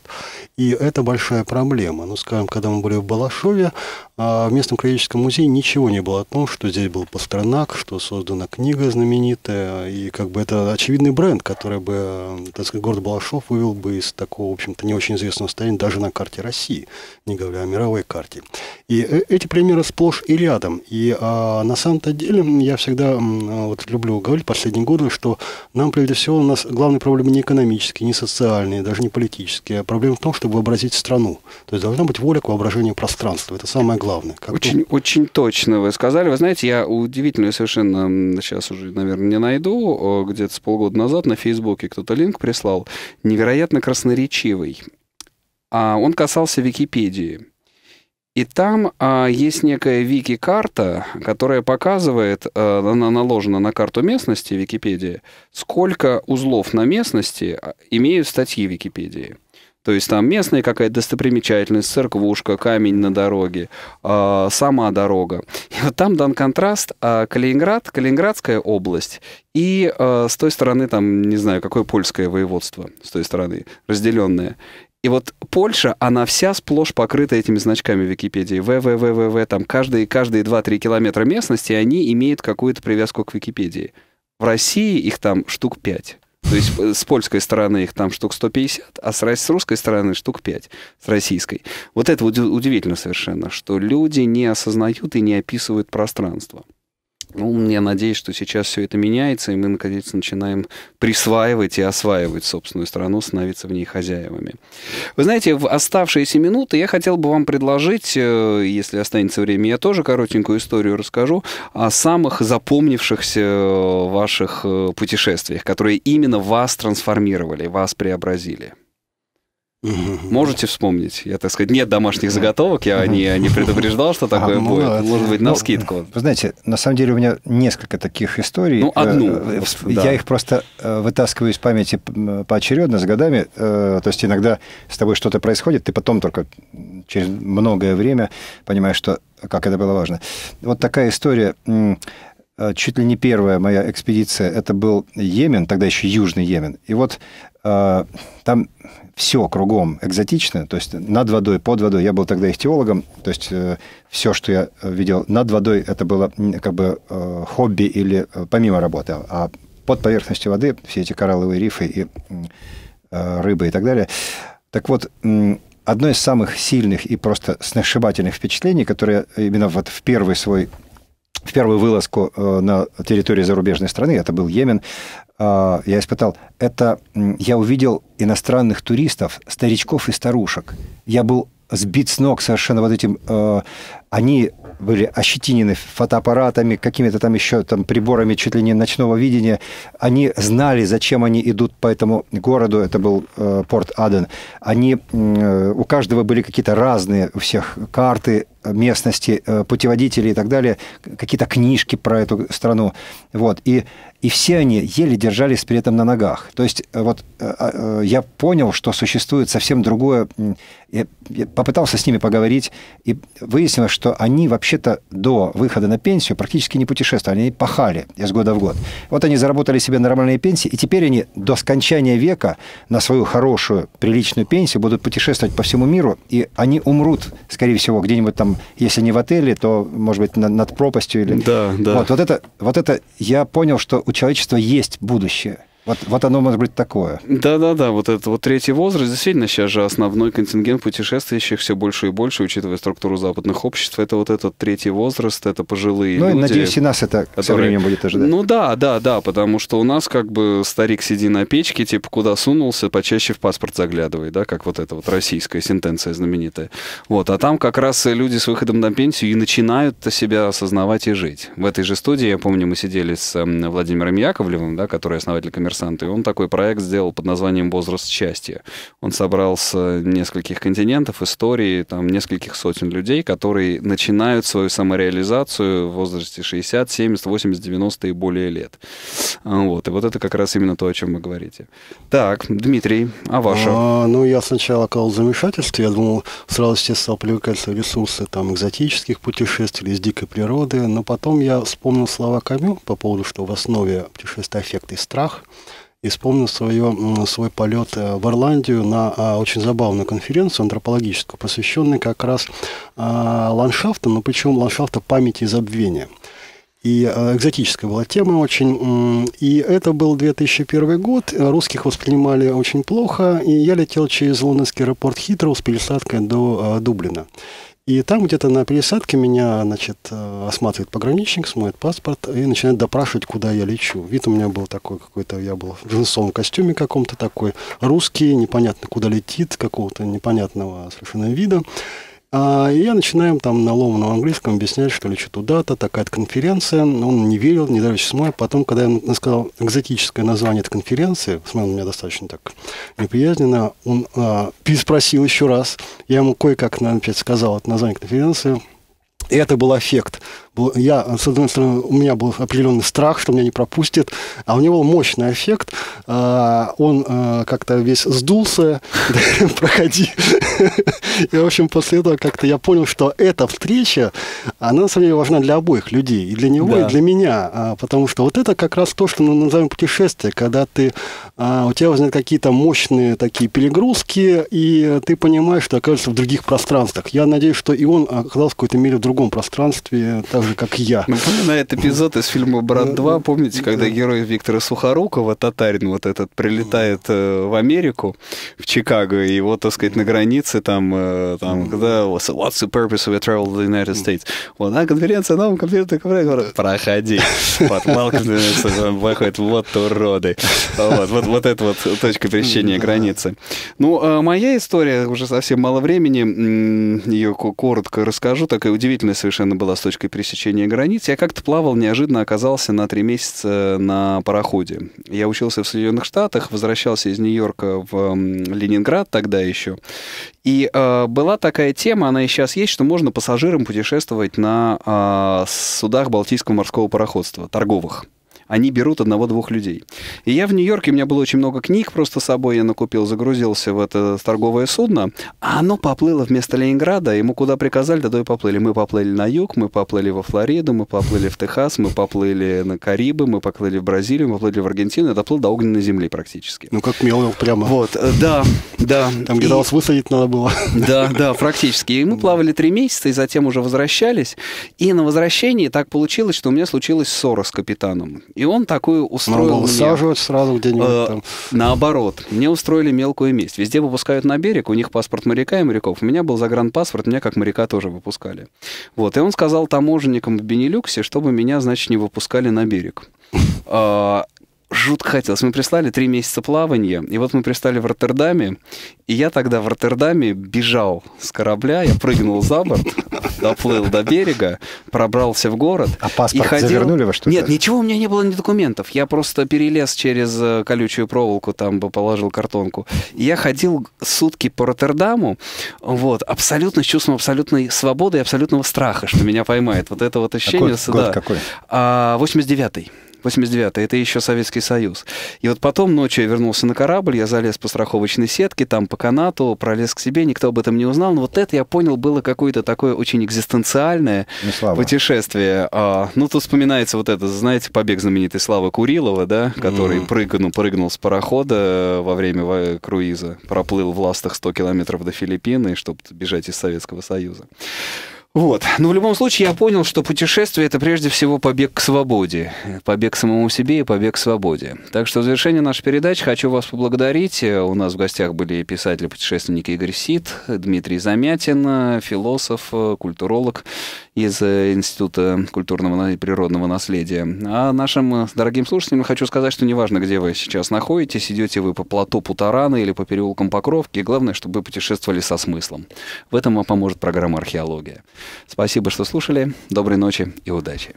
и это большая проблема. Ну, скажем, когда мы были в Балашове, а в местном краеведческом музее ничего не было о том, что здесь был Пастернак, что создана книга знаменитая, и как бы это очевидный бренд, который бы, так сказать, город Балашов вывел бы из такого, в общем-то, не очень известного состояния даже на карте России, не говоря о мировой карте. И э, эти примеры сплошь и рядом. И а, на самом-то деле я всегда а, вот, люблю говорить последние годы, что нам, прежде всего, у нас главные проблемы не экономические, не социальные, даже не политические, а проблема в том, чтобы вообразить страну. То есть должна быть воля к воображению пространства. Это самое главное. Как очень, то... очень точно вы сказали. Вы знаете, я удивительную совершенно, сейчас уже, наверное, не найду, где-то с полгода назад на Фейсбуке кто-то линк прислал, невероятно красноречивый. А Он касался Википедии. И там а, есть некая вики-карта, которая показывает, а, она наложена на карту местности Википедии, сколько узлов на местности а, имеют статьи Википедии. То есть там местная какая-то достопримечательность, церквушка, камень на дороге, а, сама дорога. И вот там дан контраст э, Калининград, Калининградская область и а, с той стороны там, не знаю, какое польское воеводство с той стороны, разделенное. И вот Польша, она вся сплошь покрыта этими значками Википедии. В, В, В, В, В. Там каждые, каждые 2-3 километра местности они имеют какую-то привязку к Википедии. В России их там штук 5. То есть э, с польской стороны их там штук 150, а с, русской стороны штук 5, с российской. Вот это удивительно совершенно, что люди не осознают и не описывают пространство. Ну, я надеюсь, что сейчас все это меняется, и мы, наконец, начинаем присваивать и осваивать собственную страну, становиться в ней хозяевами. Вы знаете, в оставшиеся минуты я хотел бы вам предложить, э, если останется время, я тоже коротенькую историю расскажу, о самых запомнившихся э, ваших э, путешествиях, которые именно вас трансформировали, вас преобразили. Можете вспомнить? Я, так сказать, нет домашних заготовок, я не, не предупреждал, что а, ну такое а, будет. Да. Может быть, на ну, скидку. Вы знаете, на самом деле у меня несколько таких историй. Ну, одну. Э, э, я да. их просто э, вытаскиваю из памяти поочередно, с годами. То есть иногда с тобой что-то происходит, ты потом только через многое время понимаешь, что как это было важно. Вот такая история чуть ли не первая моя экспедиция, это был Йемен, тогда еще Южный Йемен. И вот там все кругом экзотично, то есть над водой, под водой. Я был тогда ихтиологом, то есть э, все, что я э, видел над водой, это было как бы э, хобби или помимо работы. А под поверхностью воды все эти коралловые рифы и рыбы и так далее. Так вот, одно из самых сильных и просто сногсшибательных впечатлений, которое именно вот в первый свой в первую вылазку на территории зарубежной страны, это был Йемен, а, я испытал, это я увидел иностранных туристов, старичков и старушек. Я был сбит с ног совершенно вот этим. Э, они были ощетинены фотоаппаратами, какими-то там еще там приборами чуть ли не ночного видения. Они знали, зачем они идут по этому городу. Это был э, порт Аден. Они э, у каждого были какие-то разные у всех карты местности, э, путеводители и так далее, какие-то книжки про эту страну. Вот. И, и все они еле держались при этом на ногах. То есть э, вот э, а, я понял, что существует совсем другое. Я, я попытался с ними поговорить, и выяснилось, что они вообще-то до выхода на пенсию практически не путешествовали, они пахали из года в год. Вот они заработали себе нормальные пенсии, и теперь они до скончания века на свою хорошую, приличную пенсию будут путешествовать по всему миру, и они умрут, скорее всего, где-нибудь там если не в отеле, то, может быть, на, над пропастью или... Да, да. Вот, вот это, вот это я понял, что у человечества есть будущее. Вот, вот оно может быть такое. Да-да-да, вот этот вот третий возраст, действительно, сейчас же основной контингент путешествующих все больше и больше, учитывая структуру западных обществ, это вот этот третий возраст, это пожилые ну, люди. Ну, надеюсь, и нас это которые... со временем будет ожидать. Ну да, да, да, потому что у нас как бы старик сидит на печке, типа, куда сунулся, почаще в паспорт заглядывает, да, как вот эта вот российская сентенция знаменитая. Вот, а там как раз люди с выходом на пенсию и начинают себя осознавать и жить. В этой же студии, я помню, мы сидели с Владимиром Яковлевым, да, который основатель коммерческого диверсант, и он такой проект сделал под названием «Возраст счастья». Он собрал с э, нескольких континентов истории, там, нескольких сотен людей, которые начинают свою самореализацию в возрасте 60, 70, 80, 90 и более лет. А, вот, и вот это как раз именно то, о чем вы говорите. Так, Дмитрий, а ваше? А, ну, я сначала оказал замешательстве, я думал, сразу, естественно, стал привлекать ресурсы там экзотических путешествий из дикой природы, но потом я вспомнил слова Камю по поводу, что в основе путешествия аффекта и страх – и вспомнил свое, свой полет э, в Ирландию на а, очень забавную конференцию антропологическую, посвященную как раз а, ландшафтам, но причем ландшафта памяти и забвения и э, экзотическая была тема очень. И это был 2001 год, русских воспринимали очень плохо, и я летел через лондонский аэропорт Хитроу с пересадкой до э, Дублина. И там где-то на пересадке меня, значит, э, осматривает пограничник, смотрит паспорт и начинает допрашивать, куда я лечу. Вид у меня был такой какой-то, я был в джинсовом костюме каком-то такой, русский, непонятно куда летит, какого-то непонятного совершенно вида. А, я начинаю там на ломаном английском объяснять, что лечу туда-то, такая конференция. Он не верил, не дали числа. Потом, когда я сказал экзотическое название этой конференции, смотрел меня достаточно так неприязненно, он а, переспросил еще раз. Я ему кое-как, наверное, сказал это название конференции. И это был эффект я, с одной стороны, у меня был определенный страх, что меня не пропустит, а у него мощный эффект. А, он э, как-то весь сдулся, проходи. И, в общем, после этого как-то я понял, что эта встреча, она, на самом деле, важна для обоих людей, и для него, и для меня, а, потому что вот это как раз то, что мы называем путешествие, когда ты, а, у тебя возникают какие-то мощные такие перегрузки, и ты понимаешь, что оказывается в других пространствах. Я надеюсь, что и он оказался в какой-то мере в другом пространстве, так же, как я. Напоминает ну, эпизод из фильма «Брат 2». Ну, помните, когда герой Виктора Сухорукова, татарин вот этот, прилетает э, в Америку, в Чикаго, и его, так сказать, на границе там, э, там когда «What's the purpose of a travel to the United States?» Вот, а конференция, нам конференция, говорит, проходи. Вот, welcome э, выходит, вот уроды. Вот, вот, вот это вот точка пересечения границы. Ну, а моя история, уже совсем мало времени, ее коротко расскажу, такая удивительная совершенно была с точкой пересечения пересечения границ. Я как-то плавал, неожиданно оказался на три месяца на пароходе. Я учился в Соединенных Штатах, возвращался из Нью-Йорка в Ленинград тогда еще. И э, была такая тема, она и сейчас есть, что можно пассажирам путешествовать на э, судах Балтийского морского пароходства, торговых они берут одного-двух людей. И я в Нью-Йорке, у меня было очень много книг просто с собой, я накупил, загрузился в это торговое судно, а оно поплыло вместо Ленинграда, ему куда приказали, да то и поплыли. Мы поплыли на юг, мы поплыли во Флориду, мы поплыли в Техас, мы поплыли на Карибы, мы поплыли в Бразилию, мы поплыли в Аргентину, я доплыл до огненной земли практически. Ну, как мелвел прямо. Вот, э, да, да. Там, где и... вас высадить надо было. Да, да, практически. И мы плавали три месяца, и затем уже возвращались. И на возвращении так получилось, что у меня случилась ссора с капитаном. И он такую устроил Надо было саживать сразу где-нибудь э, там. Наоборот. Мне устроили мелкую месть. Везде выпускают на берег, у них паспорт моряка и моряков. У меня был загранпаспорт, меня как моряка тоже выпускали. Вот. И он сказал таможенникам в Бенилюксе, чтобы меня, значит, не выпускали на берег. А, жутко хотелось. Мы прислали три месяца плавания, и вот мы пристали в Роттердаме, и я тогда в Роттердаме бежал с корабля, я прыгнул за борт, доплыл до берега, пробрался в город. А паспорт и ходил... завернули во что-то? Нет, ничего у меня не было, ни документов. Я просто перелез через э, колючую проволоку, там бы положил картонку. И я ходил сутки по Роттердаму, вот, абсолютно с чувством абсолютной свободы и абсолютного страха, что меня поймает. Вот это вот ощущение... Какой, да. год какой? А, 89-й. 89-й, это еще Советский Союз. И вот потом ночью я вернулся на корабль, я залез по страховочной сетке, там по канату, пролез к себе, никто об этом не узнал. Но вот это, я понял, было какое-то такое очень экзистенциальное ну, путешествие. А, ну, тут вспоминается вот это, знаете, побег знаменитой Славы Курилова, да, который mm. прыгнул, прыгнул с парохода э, во время э, круиза, проплыл в ластах 100 километров до Филиппины, чтобы бежать из Советского Союза. Вот. Но в любом случае я понял, что путешествие — это прежде всего побег к свободе. Побег к самому себе и побег к свободе. Так что в завершение нашей передачи хочу вас поблагодарить. У нас в гостях были писатель-путешественник Игорь Сид, Дмитрий Замятин, философ, культуролог из э, Института культурного и природного наследия. А нашим э, дорогим слушателям хочу сказать, что неважно, где вы сейчас находитесь, идете вы по плато Путарана или по переулкам Покровки, главное, чтобы вы путешествовали со смыслом. В этом вам поможет программа «Археология». Спасибо, что слушали. Доброй ночи и удачи.